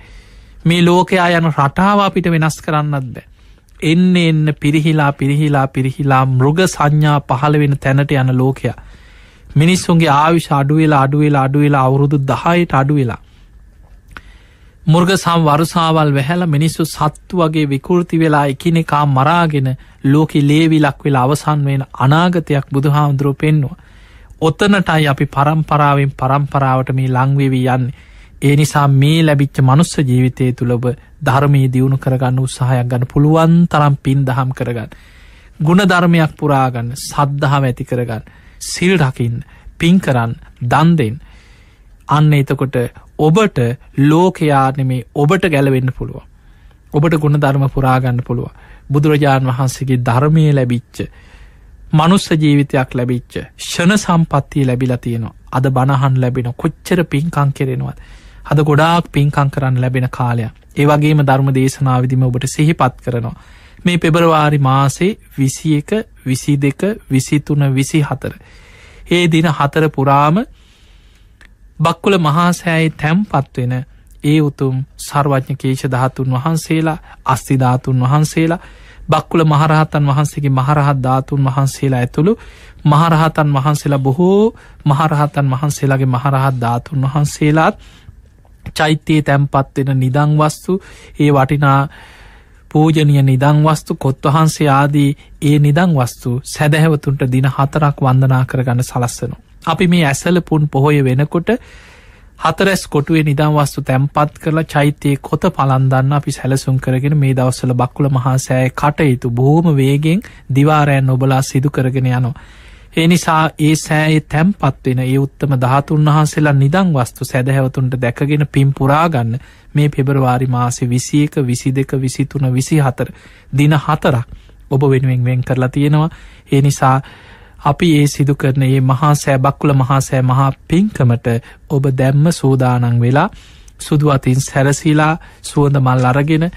මේ ලෝකයා යන රටාව අපිට වෙනස් කරන්නත් බෑ. එන්න එන්න පිරිහිලා පිරිහිලා පිරිහිලා මෘග සංඥා පහළ වෙන තැනට යන ලෝකයා. මිනිස්සුන්ගේ ආවිශ අඩුවෙලා අඩුවෙලා අඩුවෙලා අවුරුදු දහයට අඩුවෙලා. මුර්ග සම් වරුසාවල් වැහැල මිනිස්සු සත්තු වගේ විකෘති වෙලා එකනෙකා මරාගෙන ලෝකෙ ලේවිලක් වෙලා අවසන් වෙන අනාගතයක් බුදුහාමුදුරුව පෙන්වා. ඔත්තනටයි අපි පරම්පරාවෙන් පරම්පරාවට මේ ලංවෙවී යන්න. ඒ නිසා මේ ලැබිච්ච මනුස්ස ජීවිතය තුළබ ධර්මයේ දියුණු කරගන්න උත්සාහයක් ගන්න පුළුවන් තරම් පින් දහම් කරගන්න. ගුණ ධර්මයක් පුරාගන්න සද්ධහම ඇති කරගන්න. සිල් රකින්න පින් කරන්න දන්දෙන් අන්න එතකොට ඔබට ලෝකයාන මේ ඔබට ගැලවෙන්න පුළුව ඔබට ගුණ ධර්ම පුරාගන්න පුළුව බුදුරජාණන් වහන්සේගේ ධර්මය ලැබිච්ච මනුස්ස ජීවිතයක් ලැබිච්ච ෂණ සම්පත්තිය ලැබිලා තියෙනවා අද බණහන් ලැබෙන කොච්චර පින්කං කෙරෙනවත් හද ගොඩාක් පින්කං කරන්න ලැබෙන කාලයක් ඒවගේම ධර්ම දේශනාවිදිම ඔබට සිහිපත් කරනවා මේ පෙබරවාරි මාසේ විසි එක විසි දෙක විසිතුන විසි හතර. ඒ දින හතර පුරාම බක්කුල මහාසෑයි තැම්පත්වෙන ඒ උතුම් සර්වඥ කේෂ ධාතුන් වහන්සේලා අස්තිධාතුන් වහන්සේලා බක්කුල මහරහතන් වහන්සේගේ මහරහත් ධාතුන් වහන්සේලා ඇතුළු මහරහතන් වහන්සේලා බොහෝ මහරහතන් වහන්සේලාගේ මහරහත් ධාතුන් වහන්සේලාත් චෛත්‍යයේ තැම්පත්වෙන නිදංවස්තු ඒ වටිනා පූජනය නිදං වස්තු කොත් වහන්සේ ආදී ඒ නිදං වස්තු සැදැහැවතුන්ට දින හතරක් වන්දනා කරගන්න සලස්සනු. අපි මේ ඇසල පුන් පොහොය වෙනකොට හතරැස් කොටුවේ නිදම් වස්තු තැන්පත් කරලා චෛත්‍යයේ කොත පලන්දන්න අපි සැලසුම් කරගෙන මේ දවස්සල බක්කුල මහාසෑය කටයුතු බොහෝම වේගෙන් දිවාරෑන් නොබලා සිදු කරගෙන යනවා. එනිසා ඒ සෑයේ තැම්පත් වෙන ඒ උත්තම ධාතුන් වහන්සේලා නිදං වස්තු සැදැහැවතුන්ට දැකගෙන පින් පුරාගන්න මේ පෙබරවාරි මාසෙ විසි එක විසි දෙක විසිතුන විසි හතර දින හතරක් ඔබ වෙනුවෙන් වෙන් කරලා තියෙනවා ඒ නිසා අපි ඒ සිදු කරන ඒ මහා සෑ බක්කුල මහාසෑ මහා පින්කමට ඔබ දැම්ම සූදානං වෙලා සුදු අතින් සැරසීලා සුවඳ මල් අරගෙන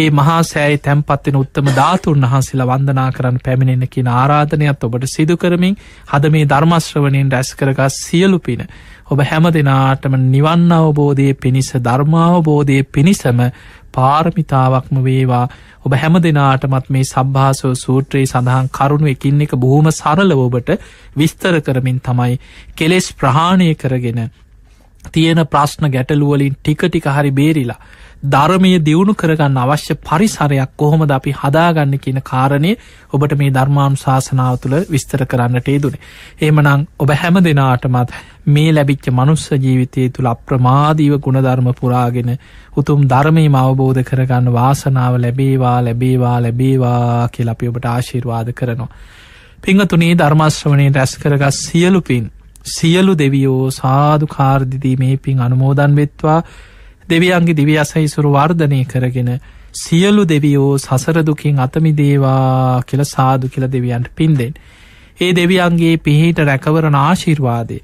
ඒ මහා සෑයි තැන්පත්වෙන උත්තම ධාතුන් වහන්සේලා වන්දනා කරන්න පැමිණෙන කියෙන ආරාධනයක් ඔබට සිදුකරමින් හද මේ ධර්මශ්‍රවනයෙන් රැස් කරගත් සියලු පින. ඔබ හැම දෙනාටම නිවන්න අවබෝධය පිණිස ධර්මාවබෝධය පිණිසම පාර්මිතාවක්ම වේවා ඔබ හැම දෙනාටමත් මේ සබ්භාසෝ සූත්‍රයේ සඳහන් කරුණු එකින් එක බොහොම සරලව ඔබට විස්තර කරමින් තමයි කෙලෙස් ප්‍රහාණය කරගෙන තියෙන ප්‍රශ්න ගැටලුවලින් ටික ටික හරි බේරිලා. ධර්මය දියුණු කරගන්න අවශ්‍ය පරිසරයක් කොහොමද අපි හදාගන්න කියන කාරණය ඔබට මේ ධර්මාණු ශාසනාව තුළ විස්තර කරන්නට ේදුනේ. ඒමනං ඔබ හැම දෙනාටමත් මේ ලැබිච්ච මනුස්ස ජීවිතය තුළ අප්‍රමාදීව ගුණධර්ම පුරාගෙන උතුම් ධර්මීම අවබෝධ කරගන්න වාසනාව ලැබේවා ලැබේවා ලැබේවා කියල අපි ඔබට ආශිර්වාද කරනවා. පිංහතුනේ ධර්මාශ්‍රවනය රැස් කරගස් සියලු පින් සියලු දෙවියෝ සාධ කාර්දිදී මේ පින් අනුමෝදන් වෙත්වා දෙවියන්ගේ දිවි අසහිසුරු වර්ධනය කරගෙන සියලු දෙවියෝ සසරදුකින් අතමිදේවා කියල සාදු කියල දෙවියන්ට පින්දෙන්. ඒ දෙවියන්ගේ පිහිට රැකවරණ ආශිර්වාදය.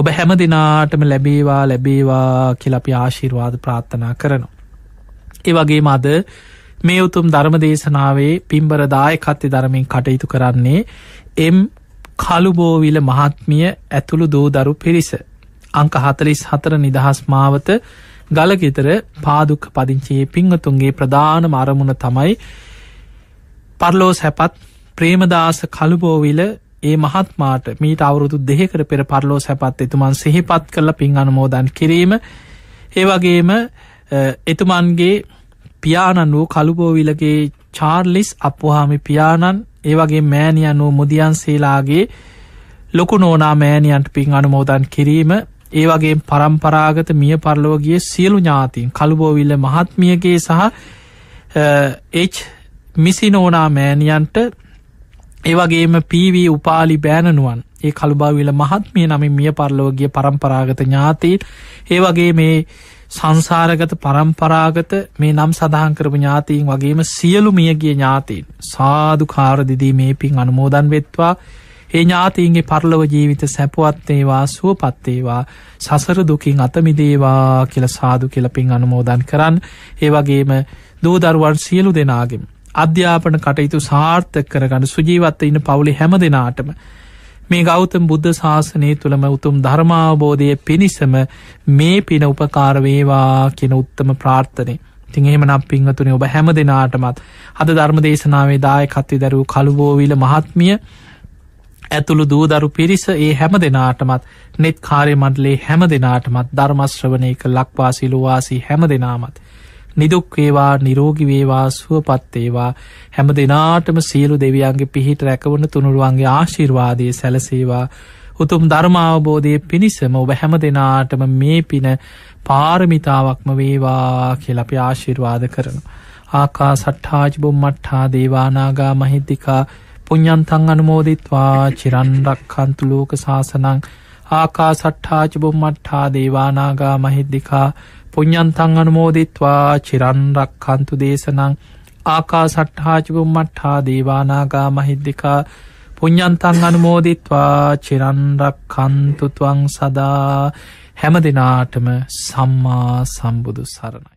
ඔබ හැම දෙනාටම ලැබේවා ලැබේවා කියලපි ආශිර්වාද ප්‍රාත්ථනා කරනවා. ඒවගේ මද මේ උතුම් ධර්ම දේශනාවේ පිම්බරදාය කත්ති ධර්මින් කටයුතු කරන්නේ එම් කළුබෝවිල මහත්මිය ඇතුළු දෝදරු පිරිස. අංක හතලිස් හතර නිදහස් මාවත ගලගෙතර පාදුක් පදිංචයේ පිංහතුන්ගේ ප්‍රධාන අරමුණ තමයි පරලෝ සැපත් ප්‍රේමදාස කළුබෝවිල ඒ මහත්මාට මීට අවුරුදු දෙහෙකර පෙර පරලෝ සැපත් එතුමන් සෙහිපත් කරල පින් අනමෝදන් කිරීම ඒවගේම එතුමන්ගේ පියාණන් වූ කළුබෝවිලගේ චාර්ලිස් අපහාමි පියාණන් ඒවගේ මෑණියන් වූ මුදියන් සේලාගේ ලොකු නෝනා මෑණියන්ට පින් අනුමෝදන් කිරීම ඒවගේ පරම්පරාගත මිය පරලෝගිය සියලු ඥාතින් කළුබෝවිල්ල මහත්මියගේ සහ මිසි නෝනා මෑණියන්ට ඒවගේම පීවී උපාලි බෑණනුවන් ඒ කළුබාවිල මහත්මිය නමින් මිය පරලෝගිය පරම්පරාගත ඥාතීත් ඒවගේ මේ සංසාරගත පරම්පරාගත මේ නම් සඳහන් කරපු ඥාතීන් වගේම සියලු මියගිය ඥාතීන් සාදු කාරදිදී මේ පින් අනුමෝදන් වෙත්වා ඒ ඥාතීන්ගේ පරලව ජීවිත සැපුවත්තේවා සුවපත්තේවා සසර දුකින් අතමිදේවා කියල සාදු කියලපින් අනුමෝදන් කරන්න ඒවගේම දූදරුවන් සියලු දෙනාගෙන් අධ්‍යාපන කටයුතු සාර්ථක කරගන්න සුජීවත්ත ඉන්න පවුලි හැම දෙනාටම මේ ගෞතම බුද්ධ ශාසනය තුළම උතුම් ධර්මාබෝධය පිණිසම මේ පින උපකාරවේවා කියෙන උත්තම ප්‍රාර්ථනය. තින් එහෙම නම් පින්වතුනි ඔබ හැම දෙනාටමත් අද ධර්ම දේශනාවේ දායකත්වය දරූ කළුබෝවිල මහත්මිය ඇතුළු දූදරු පිරිස ඒ හැම දෙනාටමත් නෙත් කාරය මණ්ඩලේ හැම දෙනාටමත් ධර්මශ්‍රවනයක ලක්වාසිලුවාසී හැම දෙනාමත් නිදුක්වේවා නිරෝගිවේවා සුවපත්තේවා හැම දෙනාටම සියලු දෙවියන්ගේ පිහිට රැකවන තුනුරුවන්ගේ ආශිර්වාදය සැලසේවා උතුම් ධර්මාවබෝධය පිණිසම ඔබ හැම දෙනාටම මේ පින පාරමිතාවක්ම වේවා කියලපි ආශිර්වාද කරන. ආකා සට්ඨාජබුම් මට්හා දේවානාගා මහිද්දිකා පුഞ්ඥන්තන් අනුමෝදිත්වා චිරන්රක්කන්තු ලෝක ශාසනං ආකා සට්ඨාජබුම් මට්හා දේවානාගා මහිද්දිකා පුඤ්ඥන්තං අනුමෝදිත්වා චිරන්රක් කන්තු දේශනං ආකා සට්හාජගුම් මට්හා දේවානාගා මහිද්දිකා පුඤ්ඥන්තං අනුමෝදිත්වා චිරන්රක් කන්තුතුවන් සදා හැම දෙනාටම සම්මා සම්බුදු සරණ